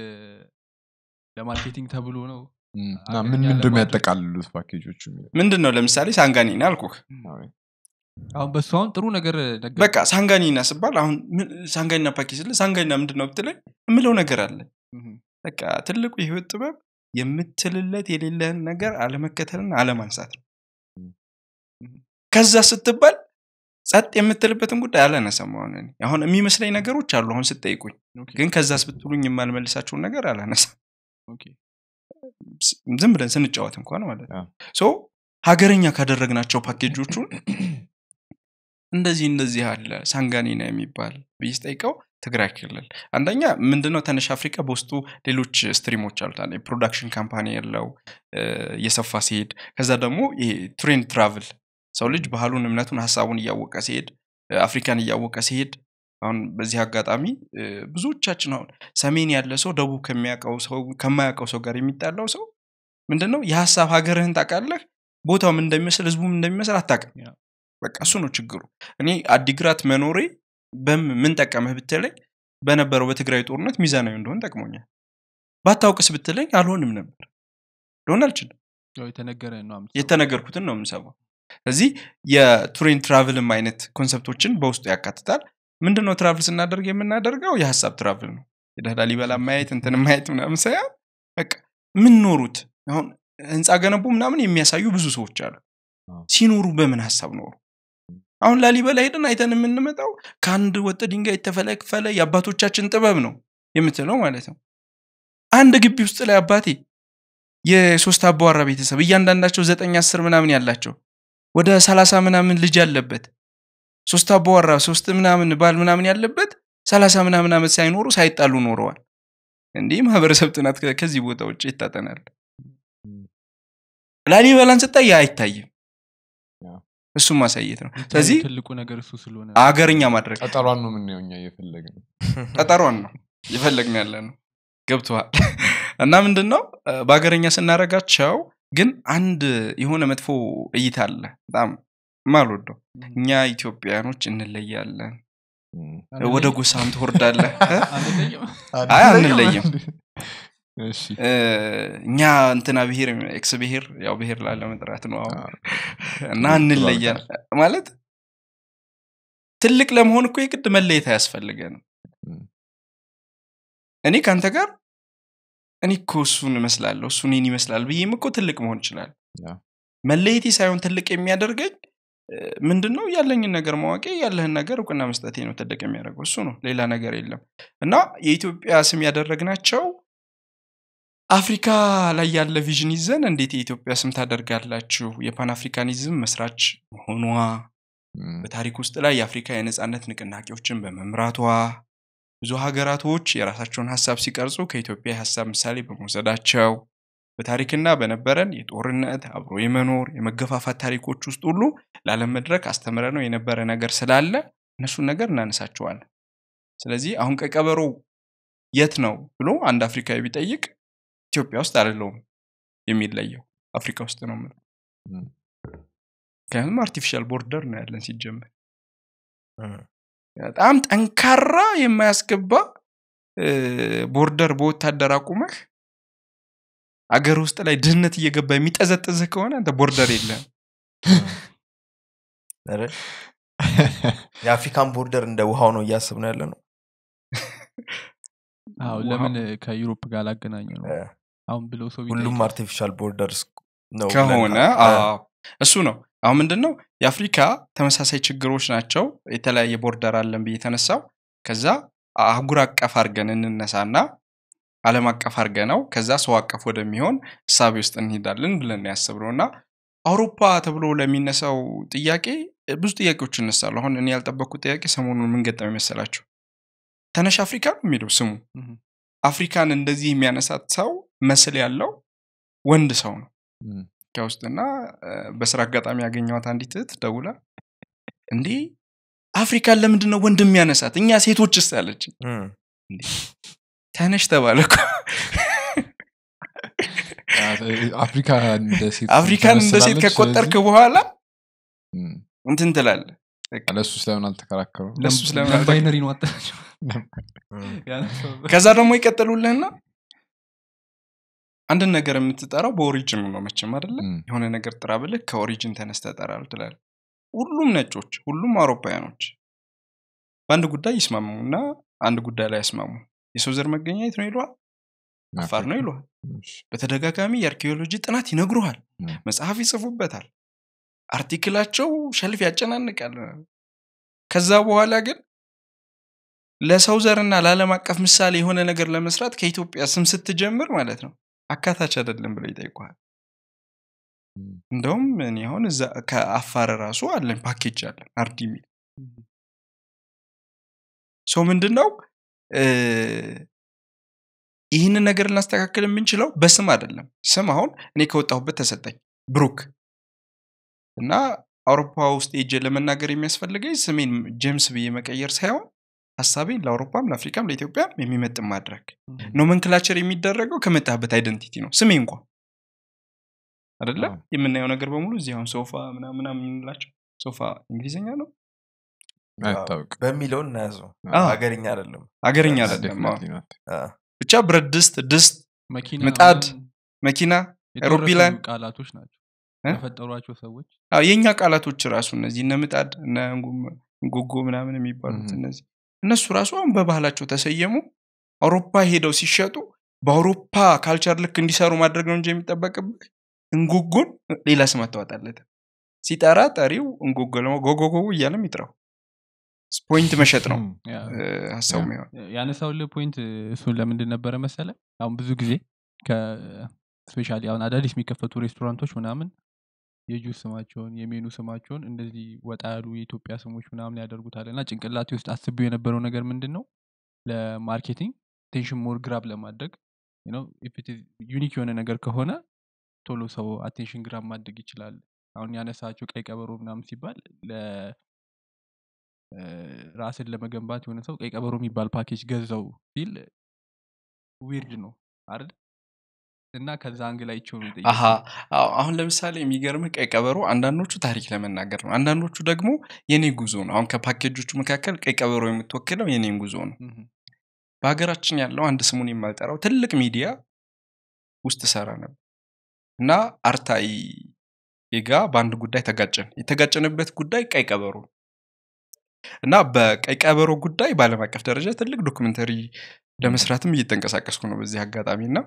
ለማርኬቲንግ ተብሎ ነው እና ምን ምንድ እንደሚያጠቃልሉት ፓኬጆቹ ምንድን ነው ለምሳሌ ሳንጋኒና አልኩህ አሁን በሱ አሁን ጥሩ ነገር በቃ ሳንጋኒና ስባል አሁን ሳንጋኒና ፓኬጅ ስለ ሳንጋኒና ምንድን ነው ብትለኝ የምለው ነገር አለ በቃ ትልቁ የህይወት ጥበብ የምትልለት የሌለህን ነገር አለመከተልን አለማንሳት ነው ከዛ ስትባል ጸጥ የምትልበትን ጉዳይ አላነሳም አሁን አሁን የሚመስለኝ ነገሮች አሉ አሁን ስጠይቁኝ ግን ከዛስ ብትሉኝ የማልመልሳቸውን ነገር አላነሳም ዝም ብለን ስንጫወት እንኳን ማለት ነው ሀገረኛ ካደረግናቸው ፓኬጆቹን እንደዚህ እንደዚህ አለ ሳንጋኒና የሚባል ብዬ ትግራይ ክልል አንደኛ ምንድነው ትንሽ አፍሪካ በውስጡ ሌሎች ስትሪሞች አሉ የፕሮዳክሽን ካምፓኒ ያለው እየሰፋ ሲሄድ ከዛ ደግሞ ትሬን ትራቭል ሰው ልጅ ባህሉን እምነቱን ሀሳቡን እያወቀ ሲሄድ አፍሪካን እያወቀ ሲሄድ አሁን በዚህ አጋጣሚ ብዙዎቻችን አሁን ሰሜን ያለ ሰው ደቡብ ከማያውቀው ሰው ጋር የሚጣላው ሰው ምንድነው የሀሳብ ሀገርህን ታውቃለህ ቦታውም እንደሚመስል ህዝቡም እንደሚመስል አታውቅም በቃ እሱ ነው ችግሩ እኔ አዲግራት መኖሬ በም ጠቀመህ ብትለኝ በነበረው በትግራይ ጦርነት ሚዛናዊ እንደሆን ጠቅሞኛል ባታውቅስ ብትለኝ አልሆንም ነበር ሊሆን አልችልም የተነገርኩትን ነው የምሰማው እዚህ የቱሬን ትራቭልም አይነት ኮንሰፕቶችን በውስጡ ያካትታል ምንድን ነው ትራቭል ስናደርግ የምናደርገው የሀሳብ ትራቭል ነው ላሊበላ ማየት እንትን ማየት ምናምን ሳያ በቃ ኖሩት አሁን ህንፃ ገነቡ ምናምን የሚያሳዩ ብዙ ሰዎች አሉ ሲኖሩ በምን ሀሳብ ኖሩ አሁን ላሊበላ ሄደን አይተን የምንመጣው ከአንድ ወጥ ድንጋይ የተፈለፈለ የአባቶቻችን ጥበብ ነው የምትለው ማለት ነው አንድ ግቢ ውስጥ ላይ አባቴ የሶስት አባዋራ ቤተሰብ እያንዳንዳቸው ዘጠኝ አስር ምናምን ያላቸው ወደ ሰላሳ ምናምን ልጅ አለበት ሶስት አባወራ ሶስት ምናምን ባል ምናምን ያለበት ሰላሳ ምናምን ዓመት ሳይኖሩ ሳይጣሉ ኖረዋል። እንዲህ ማህበረሰብ ጥናት ከዚህ ቦታ ውጭ ይታጠናል። ላሊበላን ስታይ አይታይም። እሱም ማሳየት ነው። ስለዚህ ትልቁ ነገር እሱ ስለሆነ አገርኛ ማድረግ ጠጠሯን ነው ምን እኛ እየፈለግን ጠጠሯን ነው እየፈለግን ያለ ነው። ገብተዋል እና ምንድን ነው በአገርኛ ስናረጋቸው ግን አንድ የሆነ መጥፎ እይታ አለ በጣም ማልወደው እኛ ኢትዮጵያውያኖች እንለያለን ወደ ጎሳም ትወርዳለህ <laughs> አይ አንለይም እኛ እንትና ብሄር ኤክስ ብሄር ያው ብሄር ላለ መጥራት ነው አሁን እና እንለያል ማለት ትልቅ ለመሆን እኮ የግድ መለየት አያስፈልገንም እኔ ከአንተ ጋር እኔ እኮ እሱን እመስላለሁ እሱን ይመስላል ብዬም እኮ ትልቅ መሆን ይችላል መለየቴ ሳይሆን ትልቅ የሚያደርገኝ ምንድን ነው ያለኝን ነገር ማዋቂ ያለህን ነገር እውቅና መስጠቴ ነው ትልቅ የሚያደርገው እሱ ነው ሌላ ነገር የለም እና የኢትዮጵያ ስም ያደረግናቸው አፍሪካ ላይ ያለ ቪዥን ይዘን እንዴት የኢትዮጵያ ስም ታደርጋላችሁ የፓን አፍሪካኒዝም መስራች መሆኗ በታሪክ ውስጥ ላይ የአፍሪካ የነፃነት ንቅናቄዎችን በመምራቷ ብዙ ሀገራቶች የራሳቸውን ሀሳብ ሲቀርጹ ከኢትዮጵያ የሀሳብ ምሳሌ በመውሰዳቸው በታሪክና በነበረን የጦርነት አብሮ የመኖር የመገፋፋት ታሪኮች ውስጥ ሁሉ ለዓለም መድረክ አስተምረ ነው የነበረ ነገር ስላለ እነሱን ነገር እናነሳቸዋለን። ስለዚህ አሁን ቀቀበሮ የት ነው ብሎ አንድ አፍሪካዊ ቢጠይቅ ኢትዮጵያ ውስጥ አለለውም የሚለየው አፍሪካ ውስጥ ነው የምለው። ምክንያቱም አርቲፊሻል ቦርደር ነው ያለን ሲጀምር በጣም ጠንካራ የማያስገባ ቦርደር በወታደር አቁመህ አገር ውስጥ ላይ ድህነት እየገባ የሚጠዘጥዝህ ከሆነ አንተ ቦርደር የለም <laughs> የአፍሪካን ቦርደር እንደ ውሃው ነው እያስብ ነው ያለ ነው <laughs> ለምን ከዩሮፕ ጋር ላገናኘ ነው አሁን ብሎ ሰው ሁሉም አርቲፊሻል ቦርደር ነው ከሆነ እሱ ነው አሁን ምንድን ነው የአፍሪካ ተመሳሳይ ችግሮች ናቸው የተለያየ ቦርደር አለን ብዬ የተነሳው ከዛ አህጉር አቀፍ አድርገን እንነሳና ዓለም አቀፍ አድርገ ነው ከዛ ሰው አቀፍ ወደሚሆን እሳቤ ውስጥ እንሄዳለን ብለን ነው እና አውሮፓ ተብሎ ለሚነሳው ጥያቄ ብዙ ጥያቄዎች ይነሳሉ። አሁን እኔ ያልጠበቅኩት ጥያቄ ሰሞኑን ምንገጠም ገጠመኝ ተነሽ አፍሪካ ነው የሚለው ስሙ። አፍሪካን እንደዚህ የሚያነሳት ሰው መስል ያለው ወንድ ሰው ነው ከውስጥና በስራ አጋጣሚ ያገኘዋት አንዲት እህት ደውላ እንዲህ አፍሪካን ለምንድነው ወንድ የሚያነሳት እኛ ሴቶችስ ያለች ተነሽ ተባለ አፍሪካን እንደ ከቆጠርክ በኋላ እንትን ትላለህ ለሱ ስለምን አልተከራከሩ ለሱ ስለምንባይነሪ ነው ከዛ ደግሞ ይቀጥሉልህና አንድን ነገር የምትጠራው በኦሪጅን ነው መቼም አደለ የሆነ ነገር ጥራ ብልህ ከኦሪጅን ተነስተ ጠራል ትላል ሁሉም ነጮች ሁሉም አውሮፓውያኖች በአንድ ጉዳይ ይስማሙ እና አንድ ጉዳይ ላይ ያስማሙ የሰው ዘር መገኛ የት ነው ይለዋል አፋር ነው ይለዋል በተደጋጋሚ የአርኪኦሎጂ ጥናት ይነግሩሃል መጽሐፍ ይጽፉበታል አርቲክላቸው ሸልፍ ያጨናንቃል ከዛ በኋላ ግን ለሰው ዘርና ለዓለም አቀፍ ምሳሌ የሆነ ነገር ለመስራት ከኢትዮጵያ ስም ስትጀምር ማለት ነው አካታች አይደለም ብለው ይጠይቋል እንደውም እኔ አሁን እዛ ከአፋር ራሱ አለን ፓኬጅ አለን አርዲሚ ሰው ምንድን ነው ይህንን ነገር ልናስተካከል የምንችለው በስም አይደለም። ስም አሁን እኔ ከወጣሁበት ተሰጠኝ ብሩክ እና አውሮፓ ውስጥ ሄጄ ለመናገር የሚያስፈልገኝ ስሜን ጀምስ ብዬ መቀየር ሳይሆን ሀሳቤን ለአውሮፓም ለአፍሪካም ለኢትዮጵያም የሚመጥን ማድረግ ኖመንክላቸር የሚደረገው ከመጣበት አይደንቲቲ ነው። ስሜ እንኳ አደለ የምናየው ነገር በሙሉ እዚህ አሁን ሶፋ ምናምን የምንላቸው ሶፋ እንግሊዝኛ ነው በሚለው እናያዘው አገርኛ አይደለም አገርኛ አይደለም ብቻ ብረት ድስት ድስት ምጣድ መኪና ሮቢላን ቃላቶች ናቸው የፈጠሯቸው ሰዎች የእኛ ቃላቶች ራሱ እነዚህ እነ ምጣድ እነ ጎጎ ምናምን የሚባሉት እነዚህ እነሱ ራሱ አሁን በባህላቸው ተሰየሙ አውሮፓ ሄደው ሲሸጡ በአውሮፓ ካልቸር ልክ እንዲሰሩ ማድረግ ነው እንጂ የሚጠበቅብህ እንጎጎን ሌላ ስም አታወጣለት ሲጠራ ጠሪው እንጎጎ ለሞ ጎጎጎ እያለም ይጥረው ፖይንት መሸጥ ነው ሀሳቡ ሚሆን ያነሳውልህ ፖይንት እሱን ለምንድን ነበረ መሰለ አሁን ብዙ ጊዜ ስፔሻሊ አሁን አዳዲስ የሚከፈቱ ሬስቶራንቶች ምናምን የጁስ ስማቸውን የሜኑ ስማቸውን እንደዚህ ወጣ ያሉ የኢትዮጵያ ስሞች ምናምን ያደርጉታል እና ጭንቅላቴ ውስጥ አስቢው የነበረው ነገር ምንድን ነው ለማርኬቲንግ ቴንሽን ሞር ግራብ ለማድረግ ዩኒክ የሆነ ነገር ከሆነ ቶሎ ሰው አቴንሽን ግራብ ማድረግ ይችላል አሁን ያነሳቸው ቀይ ቀበሮ ምናምን ሲባል ራስን ለመገንባት የሆነ ሰው ቀይ ቀበሮ የሚባል ፓኬጅ ገዛው ቢል ዊርድ ነው አይደል? እና ከዛ አንግ ላይ ይቸው አሁን ለምሳሌ የሚገርምህ ቀይ ቀበሮ አንዳንዶቹ ታሪክ ለመናገር ነው፣ አንዳንዶቹ ደግሞ የኔ ጉዞ ነው። አሁን ከፓኬጆቹ መካከል ቀይ ቀበሮ የምትወክለው የኔን ጉዞ ነው። በሀገራችን ያለው አንድ ስሙን የማልጠራው ትልቅ ሚዲያ ውስጥ ሰራ ነበር እና አርታይ ጋ በአንድ ጉዳይ ተጋጨን። የተጋጨንበት ጉዳይ ቀይ ቀበሮ ነው። እና በቀይ ቀበሮ ጉዳይ በአለም አቀፍ ደረጃ ትልቅ ዶክመንተሪ ለመስራትም እየተንቀሳቀስኩ ነው በዚህ አጋጣሚ እና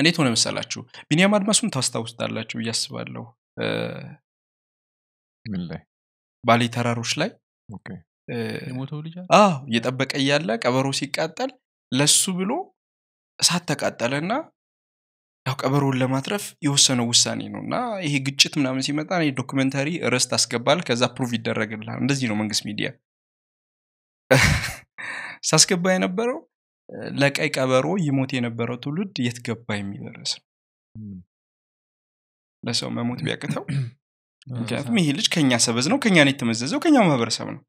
እንዴት ሆነ መሰላችሁ ቢኒያም አድማሱን ታስታውስታላችሁ እያስባለሁ ባሌ ተራሮች ላይ እየጠበቀ እያለ ቀበሮ ሲቃጠል ለሱ ብሎ እሳት እና ያው ቀበሮን ለማትረፍ የወሰነው ውሳኔ ነው እና ይሄ ግጭት ምናምን ሲመጣ ዶክመንታሪ ረስት አስገባል ከዛ ፕሩቭ ይደረግልል እንደዚህ ነው መንግስት ሚዲያ <laughs> ሳስገባ የነበረው ለቀይ ቀበሮ ይሞት የነበረው ትውልድ የት ገባ የሚል ነው። ለሰው መሞት ቢያቅተው <clears throat> ምክንያቱም ይሄ ልጅ ከኛ ሰበዝ ነው፣ ከኛ ነው የተመዘዘው፣ ከኛ ማህበረሰብ ነው።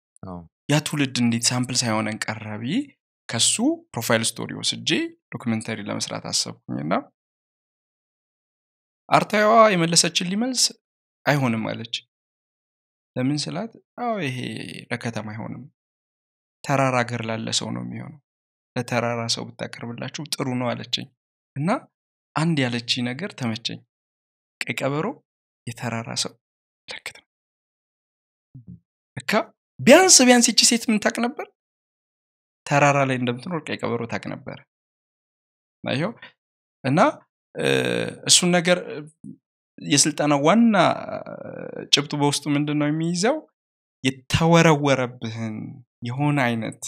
ያ ትውልድ እንዴት ሳምፕል ሳይሆነን ቀረቢ ከሱ ፕሮፋይል ስቶሪ ወስጄ ዶክመንተሪ ለመስራት አሰብኩኝና አርታዋ የመለሰችን መልስ አይሆንም አለች። ለምን ስላት፣ አዎ ይሄ ለከተማ አይሆንም፣ ተራራ ሀገር ላለ ሰው ነው የሚሆነው፣ ለተራራ ሰው ብታቀርብላችሁ ጥሩ ነው አለችኝ። እና አንድ ያለች ነገር ተመቸኝ። ቀቀበሮ የተራራ ሰው ምልክት ነው። እካ ቢያንስ ቢያንስ ይቺ ሴት ምን ታቅ ነበር? ተራራ ላይ እንደምትኖር ቀቀበሮ ቀበሮ ታቅ ነበር። እና እሱን ነገር የስልጠና ዋና ጭብጡ በውስጡ ምንድን ነው የሚይዘው የተወረወረብህን የሆነ አይነት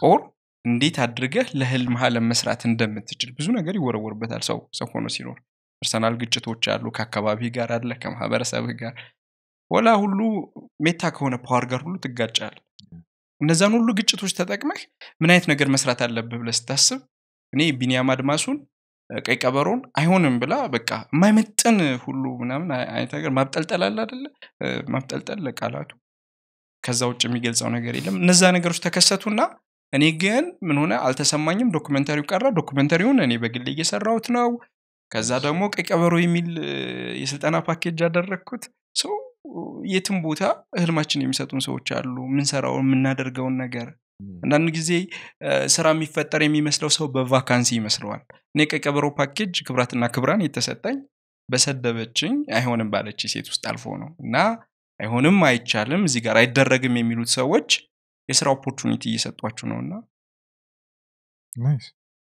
ጦር እንዴት አድርገህ ለህል መሀል መስራት እንደምትችል ብዙ ነገር ይወረወርበታል ሰው ሰው ሆኖ ሲኖር ፐርሰናል ግጭቶች አሉ ከአካባቢህ ጋር አለ ከማህበረሰብህ ጋር ወላ ሁሉ ሜታ ከሆነ ፓወር ጋር ሁሉ ትጋጫል እነዛን ሁሉ ግጭቶች ተጠቅመህ ምን አይነት ነገር መስራት አለብህ ብለ ስታስብ እኔ ቢኒያም አድማሱን ቀይ ቀበሮን አይሆንም ብላ በቃ የማይመጥን ሁሉ ምናምን አይነት ነገር ማብጠልጠል አለ አደለ ማብጠልጠል ለቃላቱ ከዛ ውጭ የሚገልጸው ነገር የለም እነዛ ነገሮች ተከሰቱና እኔ ግን ምን ሆነ አልተሰማኝም ዶክመንተሪው ቀራ ዶክመንተሪውን እኔ በግል እየሰራሁት ነው ከዛ ደግሞ ቀይ ቀበሮ የሚል የስልጠና ፓኬጅ ያደረግኩት ሰው የትም ቦታ እህልማችን የሚሰጡን ሰዎች አሉ ምንሰራውን የምናደርገውን ነገር አንዳንድ ጊዜ ስራ የሚፈጠር የሚመስለው ሰው በቫካንሲ ይመስለዋል። እኔ ከቀበሮ ፓኬጅ ክብራትና ክብራን የተሰጠኝ በሰደበችኝ አይሆንም ባለች ሴት ውስጥ አልፎ ነው እና አይሆንም፣ አይቻልም፣ እዚህ ጋር አይደረግም የሚሉት ሰዎች የስራ ኦፖርቹኒቲ እየሰጧችሁ ነው እና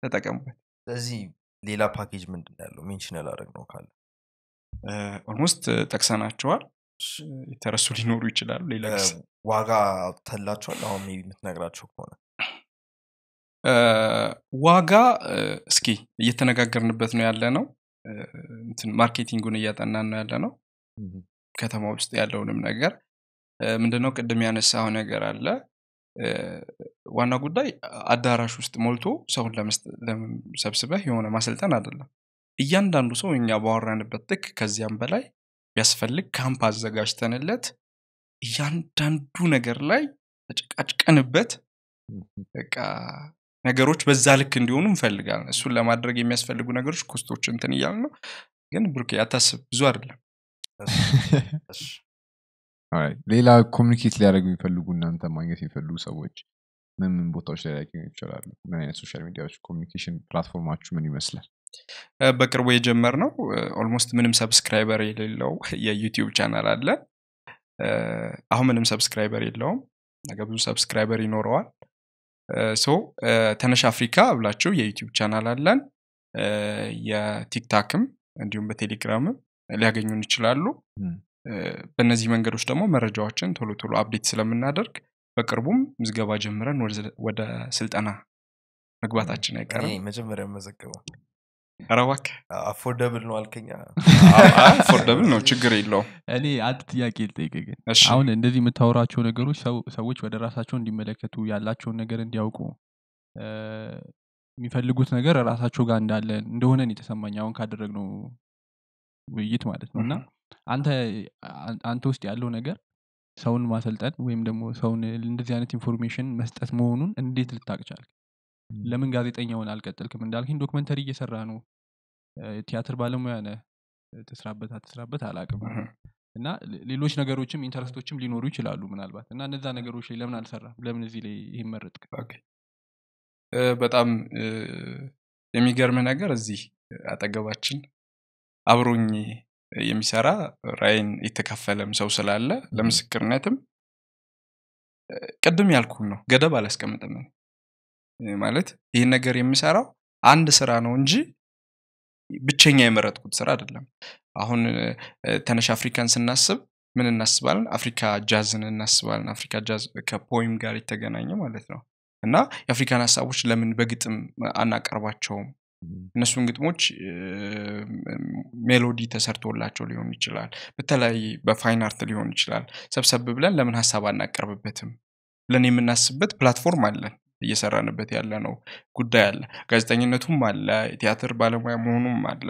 ተጠቀሙበት። ስለዚህ ሌላ ፓኬጅ ምንድን ያለው ሜንሽን ያላደረግ ነው ካለ ኦልሞስት ጠቅሰናቸዋል። የተረሱ ሊኖሩ ይችላሉ ሌላ ዋጋ ተላቸዋል አሁን የምትነግራቸው ከሆነ ዋጋ እስኪ እየተነጋገርንበት ነው ያለ ነው ማርኬቲንጉን እያጠናን ነው ያለ ነው ከተማ ውስጥ ያለውንም ነገር ምንድነው ቅድም ያነሳው ነገር አለ ዋና ጉዳይ አዳራሽ ውስጥ ሞልቶ ሰውን ለሰብስበህ የሆነ ማሰልጠን አይደለም እያንዳንዱ ሰው እኛ ባወራንበት ጥክ ከዚያም በላይ ቢያስፈልግ ካምፕ አዘጋጅተንለት እያንዳንዱ ነገር ላይ ተጨቃጭቀንበት በቃ ነገሮች በዛ ልክ እንዲሆኑ እንፈልጋለን እሱን ለማድረግ የሚያስፈልጉ ነገሮች ኮስቶች እንትን እያል ነው ግን ብሩክ ያታስብ ብዙ አይደለም ሌላ ኮሚኒኬት ሊያደርግ የሚፈልጉ እናንተ ማግኘት የሚፈልጉ ሰዎች ምን ምን ቦታዎች ላይ ሊያገኙ ይችላሉ ምን አይነት ሶሻል ሚዲያዎች ኮሚኒኬሽን ፕላትፎርማችሁ ምን ይመስላል በቅርቡ ነው። ኦልሞስት ምንም ሰብስክራይበር የሌለው የዩቲዩብ ቻናል አለ። አሁን ምንም ሰብስክራይበር የለውም፣ ነገ ብዙ ሰብስክራይበር ይኖረዋል። ሶ ተነሽ አፍሪካ ብላችው የዩቲዩብ ቻናል አለን። የቲክታክም እንዲሁም በቴሌግራምም ሊያገኙን ይችላሉ። በእነዚህ መንገዶች ደግሞ መረጃዎችን ቶሎ ቶሎ አፕዴት ስለምናደርግ በቅርቡም ምዝገባ ጀምረን ወደ ስልጠና መግባታችን አይቀርም። መጀመሪያ መዘገባ ረዋክ አፎርደብል ነው አልከኛ አፎርደብል ነው ችግር የለው እኔ አንድ ጥያቄ ልጠይቅ ግን አሁን እንደዚህ የምታወራቸው ነገሮች ሰዎች ወደ ራሳቸው እንዲመለከቱ ያላቸውን ነገር እንዲያውቁ የሚፈልጉት ነገር ራሳቸው ጋር እንዳለ እንደሆነ የተሰማኝ አሁን ካደረግነው ውይይት ማለት ነው እና አንተ አንተ ውስጥ ያለው ነገር ሰውን ማሰልጠን ወይም ደግሞ ሰውን እንደዚህ አይነት ኢንፎርሜሽን መስጠት መሆኑን እንዴት ልታቅቻል ለምን ጋዜጠኛውን አልቀጠልክም እንዳልክኝ ዶክመንተሪ እየሰራ ነው የቲያትር ባለሙያ ነ ትስራበት አትስራበት አላቅም እና ሌሎች ነገሮችም ኢንተረስቶችም ሊኖሩ ይችላሉ ምናልባት እና እነዛ ነገሮች ላይ ለምን አልሰራም ለምን እዚህ ላይ ይህ መረጥክ በጣም የሚገርም ነገር እዚህ አጠገባችን አብሮኝ የሚሰራ ራይን የተከፈለም ሰው ስላለ ለምስክርነትም ቅድም ያልኩን ነው ገደብ አላስቀምጥም ማለት ይህን ነገር የምሰራው አንድ ስራ ነው እንጂ ብቸኛ የመረጥኩት ስራ አይደለም። አሁን ተነሽ አፍሪካን ስናስብ ምን እናስባለን? አፍሪካ ጃዝን እናስባለን። አፍሪካ ጃዝ ከፖይም ጋር የተገናኘ ማለት ነው እና የአፍሪካን ሀሳቦች ለምን በግጥም አናቀርባቸውም? እነሱን ግጥሞች ሜሎዲ ተሰርቶላቸው ሊሆን ይችላል፣ በተለያይ በፋይን አርት ሊሆን ይችላል። ሰብሰብ ብለን ለምን ሀሳብ አናቀርብበትም ብለን የምናስብበት ፕላትፎርም አለን እየሰራንበት ያለ ነው ጉዳይ አለ። ጋዜጠኝነቱም አለ፣ ቲያትር ባለሙያ መሆኑም አለ።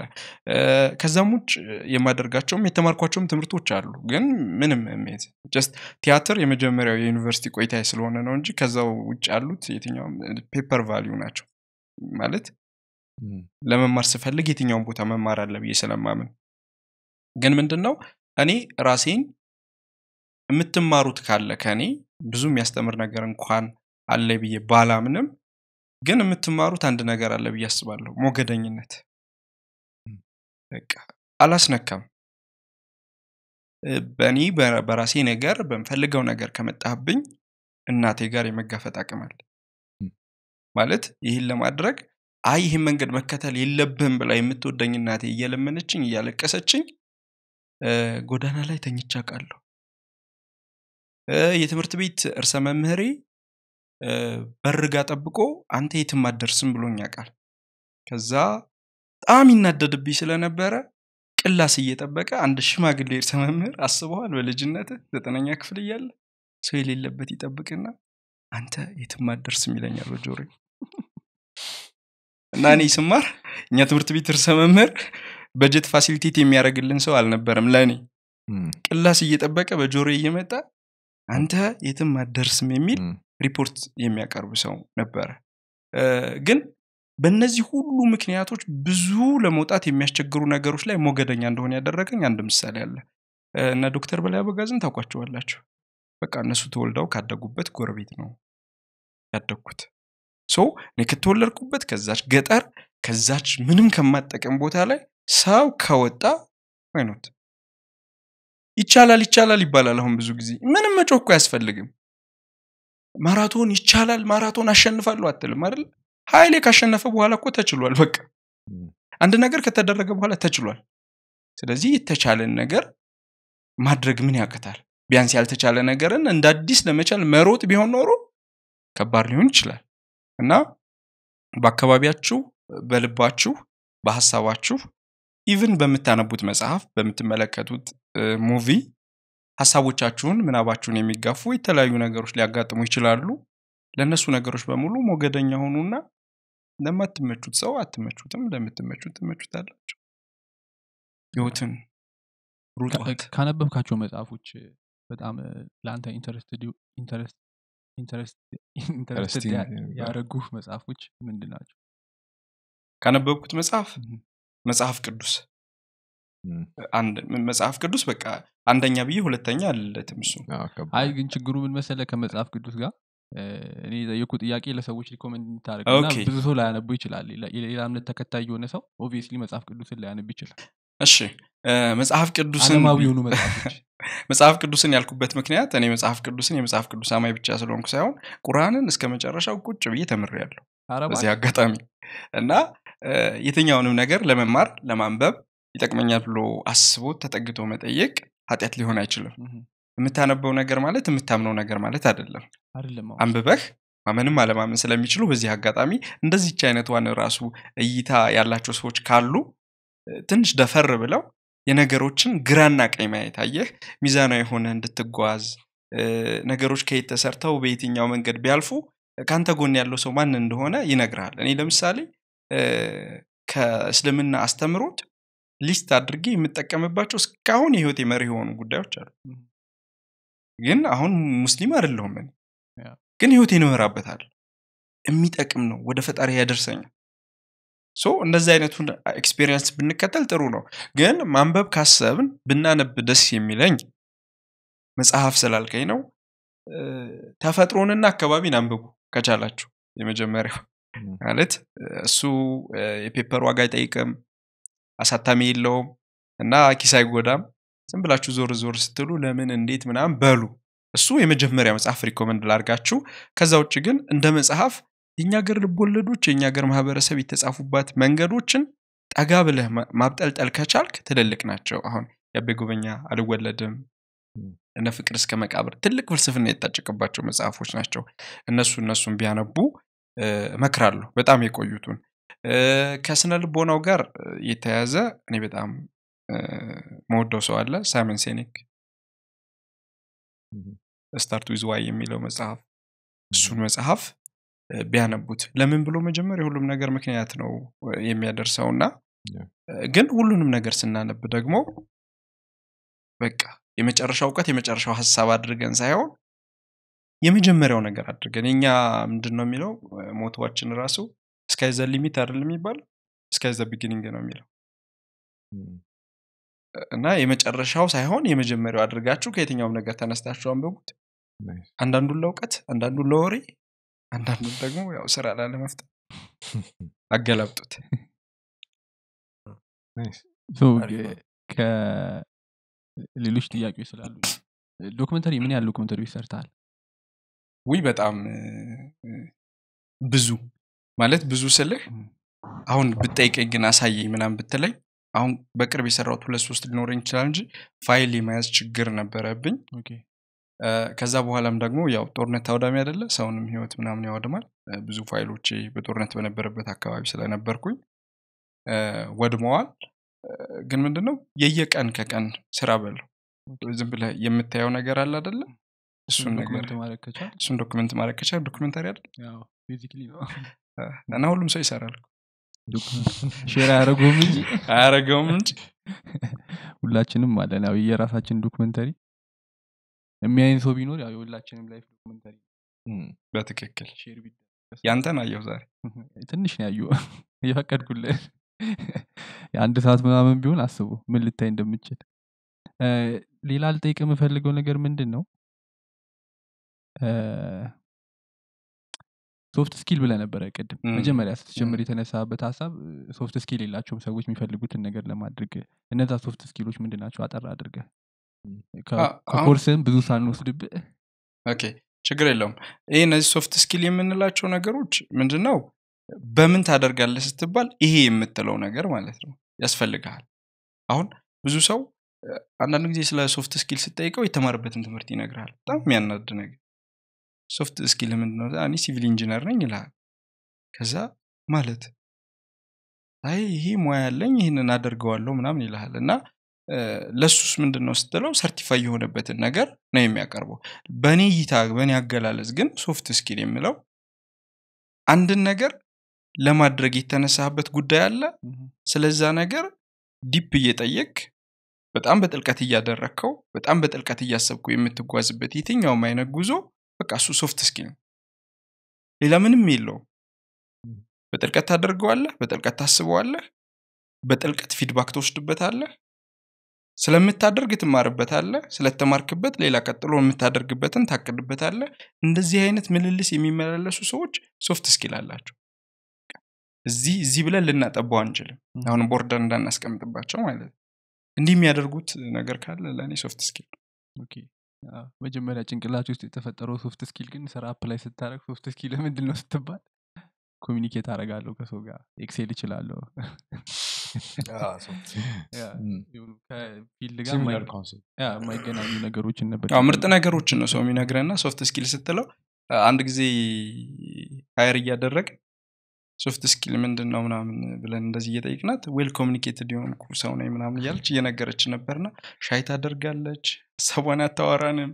ከዛም ውጭ የማደርጋቸውም የተማርኳቸውም ትምህርቶች አሉ። ግን ምንም ሜት ጀስት ቲያትር የመጀመሪያው የዩኒቨርሲቲ ቆይታ ስለሆነ ነው እንጂ ከዛው ውጭ ያሉት የትኛውም ፔፐር ቫሊዩ ናቸው ማለት ለመማር ስፈልግ የትኛውን ቦታ መማር አለ ብዬ ስለማምን ግን ምንድን ነው እኔ ራሴን የምትማሩት ካለ ከእኔ ብዙ የሚያስተምር ነገር እንኳን አለ ብዬ ባላምንም ግን የምትማሩት አንድ ነገር አለ ብዬ አስባለሁ። ሞገደኝነት አላስነካም። በእኔ በራሴ ነገር በምፈልገው ነገር ከመጣህብኝ እናቴ ጋር የመጋፈጥ አቅም ማለት ይህን ለማድረግ አይ ይህን መንገድ መከተል የለብህም ብላ የምትወደኝ እናቴ እየለመነችኝ እያለቀሰችኝ ጎዳና ላይ ተኝቻ ቃለሁ የትምህርት ቤት እርሰ መምህሬ በርጋ ጠብቆ አንተ የትም አደርስም ብሎኛ ቃል ከዛ በጣም ይናደድብኝ ስለነበረ ቅላስ እየጠበቀ አንድ ሽማግሌ ርዕሰ መምህር አስበዋል በልጅነት ዘጠነኛ ክፍል እያለ ሰው የሌለበት ይጠብቅና አንተ የትማደርስም ይለኛል በጆሮ እና እኔ ስማር እኛ ትምህርት ቤት እርሰ መምህር በጀት ፋሲሊቴት የሚያደርግልን ሰው አልነበረም ለእኔ ቅላስ እየጠበቀ በጆሮ እየመጣ አንተ የትም አደርስም የሚል ሪፖርት የሚያቀርብ ሰው ነበረ ግን በእነዚህ ሁሉ ምክንያቶች ብዙ ለመውጣት የሚያስቸግሩ ነገሮች ላይ ሞገደኛ እንደሆነ ያደረገኝ አንድ ምሳሌ አለ እና ዶክተር በላይ አበጋዝን ታውቋቸዋላቸው በቃ እነሱ ተወልደው ካደጉበት ጎረቤት ነው ያደግኩት ሶ እኔ ከተወለድኩበት ከዛች ገጠር ከዛች ምንም ከማጠቀም ቦታ ላይ ሰው ከወጣ ወይኖት ይቻላል ይቻላል ይባላል አሁን ብዙ ጊዜ ምንም መጮህ አያስፈልግም ማራቶን ይቻላል ማራቶን አሸንፋለሁ አትልም አይደል ሀይሌ ካሸነፈ በኋላ እኮ ተችሏል በቃ አንድ ነገር ከተደረገ በኋላ ተችሏል ስለዚህ የተቻለን ነገር ማድረግ ምን ያቅታል ቢያንስ ያልተቻለ ነገርን እንደ አዲስ ለመቻል መሮጥ ቢሆን ኖሮ ከባድ ሊሆን ይችላል እና በአካባቢያችሁ በልባችሁ በሀሳባችሁ ኢቭን በምታነቡት መጽሐፍ በምትመለከቱት ሙቪ ሀሳቦቻችሁን ምናባችሁን የሚጋፉ የተለያዩ ነገሮች ሊያጋጥሙ ይችላሉ። ለእነሱ ነገሮች በሙሉ ሞገደኛ ሆኑና ለማትመቹት ሰው አትመቹትም፣ ለምትመቹት ትመቹታላችሁ። ህይወትን ካነበብካቸው መጽሐፎች በጣም ለአንተ ያደረጉ መጽሐፎች ምንድን ናቸው? ካነበብኩት መጽሐፍ መጽሐፍ ቅዱስ መጽሐፍ ቅዱስ በቃ አንደኛ ብዬ ሁለተኛ አለትም እሱ አይ ግን ችግሩ ምን መሰለ ከመጽሐፍ ቅዱስ ጋር እኔ የጠየኩ ጥያቄ ለሰዎች ሪኮመንድ እንታደርግና ብዙ ሰው ላያነቡ ይችላል የሌላ እምነት ተከታይ የሆነ ሰው ኦብቪየስሊ መጽሐፍ ቅዱስን ላያነብ ይችላል እሺ መጽሐፍ ቅዱስን የሆኑ መጽሐፎች <laughs> መጽሐፍ ቅዱስን ያልኩበት ምክንያት እኔ መጽሐፍ ቅዱስን የመጽሐፍ ቅዱስ አማይ ብቻ ስለሆንኩ ሳይሆን ቁርአንን እስከ መጨረሻው ቁጭ ብዬ ያለው በዚህ አጋጣሚ እና የትኛውንም ነገር ለመማር ለማንበብ ይጠቅመኛል ብሎ አስቦት ተጠግቶ መጠየቅ ኃጢአት ሊሆን አይችልም። የምታነበው ነገር ማለት የምታምነው ነገር ማለት አይደለም። አንብበህ ማመንም አለማመን ስለሚችሉ በዚህ አጋጣሚ እንደዚች ዋን ራሱ እይታ ያላቸው ሰዎች ካሉ ትንሽ ደፈር ብለው የነገሮችን ግራና ቀኝ ማየት አየህ ሚዛናዊ የሆነ እንድትጓዝ ነገሮች ከየት ተሰርተው በየትኛው መንገድ ቢያልፉ ከአንተ ጎን ያለው ሰው ማን እንደሆነ ይነግርሃል። እኔ ለምሳሌ ከእስልምና አስተምሮት ሊስት አድርጌ የምጠቀምባቸው እስካሁን የህይወት መሪ የሆኑ ጉዳዮች አሉ ግን አሁን ሙስሊም አይደለሁም እኔ ግን ህይወቴን እመራበታል የሚጠቅም ነው ወደ ፈጣሪ ያደርሰኛል ሶ እንደዚህ አይነቱን ኤክስፔሪንስ ብንከተል ጥሩ ነው ግን ማንበብ ካሰብን ብናነብ ደስ የሚለኝ መጽሐፍ ስላልከኝ ነው ተፈጥሮንና አካባቢን አንብቡ ከቻላችሁ የመጀመሪያው ማለት እሱ የፔፐር ዋጋ አይጠይቅም አሳታሚ የለውም እና ኪስ አይጎዳም። ዝም ብላችሁ ዞር ዞር ስትሉ ለምን እንዴት ምናምን በሉ። እሱ የመጀመሪያ መጽሐፍ ሪኮመንድ ላርጋችሁ። ከዛ ውጭ ግን እንደ መጽሐፍ የእኛ ገር ልቦለዶች የእኛ ገር ማህበረሰብ የተጻፉባት መንገዶችን ጠጋ ብለህ ማብጠልጠል ከቻልክ ትልልቅ ናቸው። አሁን የአቤ ጉበኛ አልወለድም እነ ፍቅር እስከ መቃብር ትልቅ ፍልስፍና የታጨቀባቸው መጽሐፎች ናቸው። እነሱ እነሱን ቢያነቡ እመክራለሁ በጣም የቆዩቱን። ከስነ ልቦናው ጋር የተያዘ እኔ በጣም መወደው ሰው አለ ሳይመን ሴኒክ ስታርት ዊዝ ዋይ የሚለው መጽሐፍ እሱን መጽሐፍ ቢያነቡት ለምን ብሎ መጀመር የሁሉም ነገር ምክንያት ነው የሚያደርሰው እና ግን ሁሉንም ነገር ስናነብ ደግሞ በቃ የመጨረሻ እውቀት የመጨረሻው ሀሳብ አድርገን ሳይሆን የመጀመሪያው ነገር አድርገን እኛ ምንድን ነው የሚለው ሞቶዋችን ራሱ እስካይዘ ዘ ሊሚት አይደለም የሚባለው እስካይዘ ዘ ነው የሚለው እና የመጨረሻው ሳይሆን የመጀመሪያው አድርጋችሁ ከየትኛውም ነገር ተነስታችሁ አንብቡት አንዳንዱን ለእውቀት አንዳንዱን ለወሬ አንዳንዱን ደግሞ ያው ስራ ላለመፍጠር <laughs> አገላብጡት ከሌሎች ጥያቄዎች ስላሉ ዶክመንተሪ ምን ያህል ዶክመንተሪ ይሰርታል? ውይ በጣም ብዙ ማለት ብዙ ስልህ አሁን ብጠይቀኝ ግን አሳየኝ ምናምን ብትለኝ አሁን በቅርብ የሰራሁት ሁለት ሶስት ሊኖረኝ ይችላል እንጂ ፋይል የመያዝ ችግር ነበረብኝ ከዛ በኋላም ደግሞ ያው ጦርነት ታውዳሚ አደለ ሰውንም ህይወት ምናምን ያወድማል ብዙ ፋይሎቼ በጦርነት በነበረበት አካባቢ ስለነበርኩኝ ወድመዋል ግን ምንድነው የየቀን ከቀን ስራ በለው ዝም ብለ የምታየው ነገር አለ አደለ እሱን ዶክመንት ማድረግ ከቻል ዶክመንታሪ አደለ እና ሁሉም ሰው ይሰራል <laughs> ሼር አያደረጉም እንጂ <laughs> አያደረገውም እንጂ <laughs> ሁላችንም አለን ያው የራሳችን ዶክመንተሪ የሚያይን ሰው ቢኖር ያው የሁላችንም ላይፍ ዶክመንተሪ በትክክል ያንተን አየው ዛሬ ትንሽ ነው ያየ እየፈቀድኩልን የአንድ ሰዓት ምናምን ቢሆን አስቡ ምን ልታይ እንደምችል ሌላ ልጠይቅ የምፈልገው ነገር ምንድን ነው ሶፍት ስኪል ብለ ነበረ ቅድም መጀመሪያ ስትጀምር የተነሳበት ሀሳብ ሶፍት ስኪል የላቸውም ሰዎች የሚፈልጉትን ነገር ለማድረግ እነዛ ሶፍት ስኪሎች ምንድን ናቸው አጠር አድርገ ከኮርስም ብዙ ሳንወስድብህ ኦኬ ችግር የለውም ይህ እነዚህ ሶፍት ስኪል የምንላቸው ነገሮች ምንድነው በምን ታደርጋለህ ስትባል ይሄ የምትለው ነገር ማለት ነው ያስፈልግሃል አሁን ብዙ ሰው አንዳንድ ጊዜ ስለ ሶፍት ስኪል ስጠይቀው የተማርበትን ትምህርት ይነግርሃል በጣም የሚያናድ ነገር ሶፍት ስኪል ምንድነው? እኔ ሲቪል ኢንጂነር ነኝ ይልሃል። ከዛ ማለት አይ ይሄ ሙያ ያለኝ ይህንን አደርገዋለሁ ምናምን ይልል እና ለሱስ ምንድን ነው ስትለው ሰርቲፋይ የሆነበትን ነገር ነው የሚያቀርበው። በእኔ እይታ በእኔ አገላለጽ ግን ሶፍት ስኪል የሚለው አንድን ነገር ለማድረግ የተነሳበት ጉዳይ አለ። ስለዛ ነገር ዲፕ እየጠየቅ በጣም በጥልቀት እያደረግከው በጣም በጥልቀት እያሰብከው የምትጓዝበት የትኛውም አይነት ጉዞ በቃ እሱ ሶፍት ስኪል ነው ሌላ ምንም የለው በጥልቀት ታደርገዋለህ በጥልቀት ታስበዋለህ በጥልቀት ፊድባክ ትወስድበታለህ ስለምታደርግ ትማርበታለህ ስለተማርክበት ሌላ ቀጥሎ የምታደርግበትን ታቅድበታለህ እንደዚህ አይነት ምልልስ የሚመላለሱ ሰዎች ሶፍት ስኪል አላቸው እዚህ እዚህ ብለን ልናጠባው አንችልም አሁን ቦርደር እንዳናስቀምጥባቸው ማለት እንዲህ የሚያደርጉት ነገር ካለ ለእኔ ሶፍት ስኪል መጀመሪያ ጭንቅላት ውስጥ የተፈጠረው ሶፍት ስኪል ግን ስራ አፕ ላይ ስታደረግ ሶፍት ስኪል ምንድን ነው ስትባል ኮሚኒኬት አደርጋለሁ ከሰው ጋር ኤክሴል ይችላለሁ ማይገናኙ ነገሮችን ነበር ምርጥ ነገሮችን ነው ሰው የሚነግረና ሶፍት ስኪል ስትለው አንድ ጊዜ ሀይር እያደረግ ሶፍት ስኪል ምንድን ነው ምናምን ብለን እንደዚህ እየጠይቅናት ዌል ኮሚኒኬትድ የሆንኩ ሰው ነኝ ምናምን እያለች እየነገረች ነበርና ሻይ ታደርጋለች ሰቦን አታዋራንም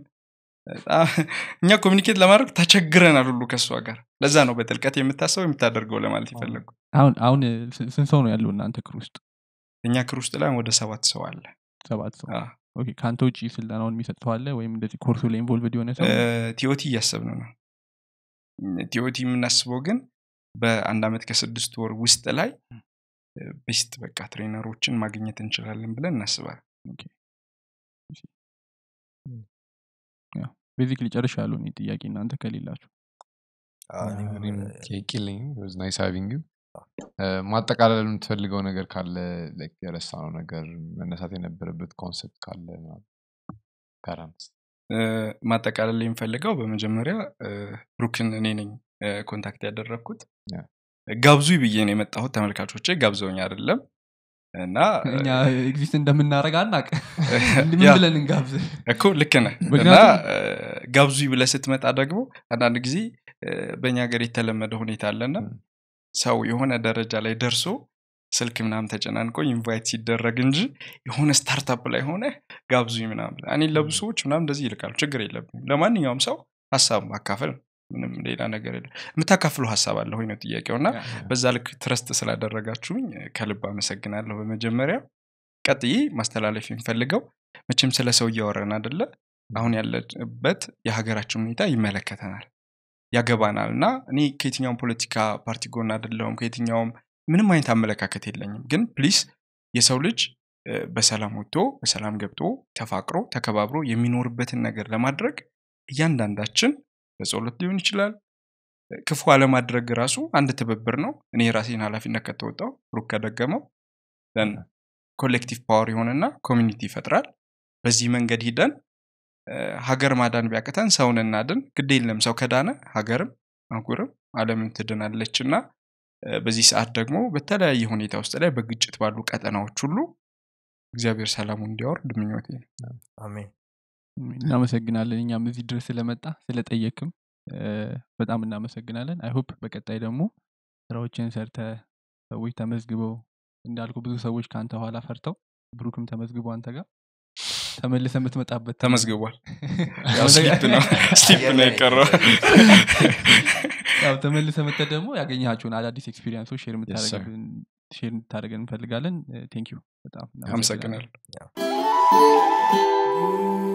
እኛ ኮሚኒኬት ለማድረግ ተቸግረናል ሁሉ ከእሷ ጋር ለዛ ነው በጥልቀት የምታሰበው የምታደርገው ለማለት ይፈለጉ አሁን አሁን ስንት ሰው ነው ያለው እናንተ ክር ውስጥ እኛ ክር ውስጥ ላይ ወደ ሰባት ሰው አለ ሰባት ሰው ከአንተ ውጭ ስልጠናውን የሚሰጥ ወይም እንደዚህ ኮርሱ ላይ ኢንቮልቭድ የሆነ ሰው ቲዮቲ እያሰብን ነው ቲዮቲ የምናስበው ግን በአንድ አመት ከስድስት ወር ውስጥ ላይ ቤስት በቃ ትሬነሮችን ማግኘት እንችላለን ብለን እናስባለን ጨርሻ ያሉ ጥያቄ እናንተ ከሌላችሁ ጥያቄ ማጠቃለል የምትፈልገው ነገር ካለ የረሳ ነው ነገር መነሳት የነበረበት ኮንሰፕት ካለ ማጠቃለል የምፈልገው በመጀመሪያ ብሩክን እኔ ነኝ ኮንታክት ያደረግኩት ጋብዙ ብዬ ነው የመጣሁት ተመልካቾች ጋብዘውኝ አይደለም እና እኛ እንደምናደረግ አናቅ <laughs> ብለን እንጋብዝ እኮ ልክ እና ጋብዙ ብለ ስትመጣ ደግሞ አንዳንድ ጊዜ በእኛ ሀገር የተለመደ ሁኔታ አለና ሰው የሆነ ደረጃ ላይ ደርሶ ስልክ ምናም ተጨናንቆ ኢንቫይት ሲደረግ እንጂ የሆነ ስታርታፕ ላይ ሆነ ጋብዙ ምናም እኔ ለብዙ ሰዎች እንደዚህ ይልቃሉ ችግር የለብም ለማንኛውም ሰው ሀሳብ ማካፈል ነው ምንም ሌላ ነገር የለ የምታካፍሉ ሀሳብ አለ ሆይ ነው ጥያቄው እና በዛ ልክ ትረስት ስላደረጋችሁኝ ከልብ አመሰግናለሁ በመጀመሪያ ቀጥዬ ማስተላለፍ የሚፈልገው መቼም ስለ ሰው እያወረን አደለ አሁን ያለበት የሀገራችን ሁኔታ ይመለከተናል ያገባናል እና እኔ ከየትኛውም ፖለቲካ ፓርቲ ጎን አደለውም ከየትኛውም ምንም አይነት አመለካከት የለኝም ግን ፕሊስ የሰው ልጅ በሰላም ወጥቶ በሰላም ገብቶ ተፋቅሮ ተከባብሮ የሚኖርበትን ነገር ለማድረግ እያንዳንዳችን በጸሎት ሊሆን ይችላል። ክፉ አለማድረግ ራሱ አንድ ትብብር ነው። እኔ የራሴን ኃላፊነት ከተወጣው ሩክ ከደገመው ኮሌክቲቭ ፓወር የሆነና ኮሚኒቲ ይፈጥራል። በዚህ መንገድ ሂደን ሀገር ማዳን ቢያቅተን ሰውን እናድን። ግድ የለም ሰው ከዳነ ሀገርም አህጉርም አለምም ትድናለች እና በዚህ ሰዓት ደግሞ በተለያየ ሁኔታ ውስጥ ላይ በግጭት ባሉ ቀጠናዎች ሁሉ እግዚአብሔር ሰላሙ እንዲያወርድ ምኞቴ ነው። አሜን። እናመሰግናለን እኛም እዚህ ድረስ ስለመጣ ስለጠየክም በጣም እናመሰግናለን አይሆፕ በቀጣይ ደግሞ ስራዎችን ሰርተ ሰዎች ተመዝግበው እንዳልኩ ብዙ ሰዎች ከአንተ ኋላ ፈርተው ብሩክም ተመዝግቦ አንተ ጋር ተመልሰ የምትመጣበት ተመዝግቧል <laughs> ስሊፕ ነው የቀረው ተመልሰ መተ ደግሞ ያገኘቸውን አዳዲስ ኤክስፒሪንሶች ሼር እንድታደርገን እንፈልጋለን ቴንክ በጣም አመሰግናለሁ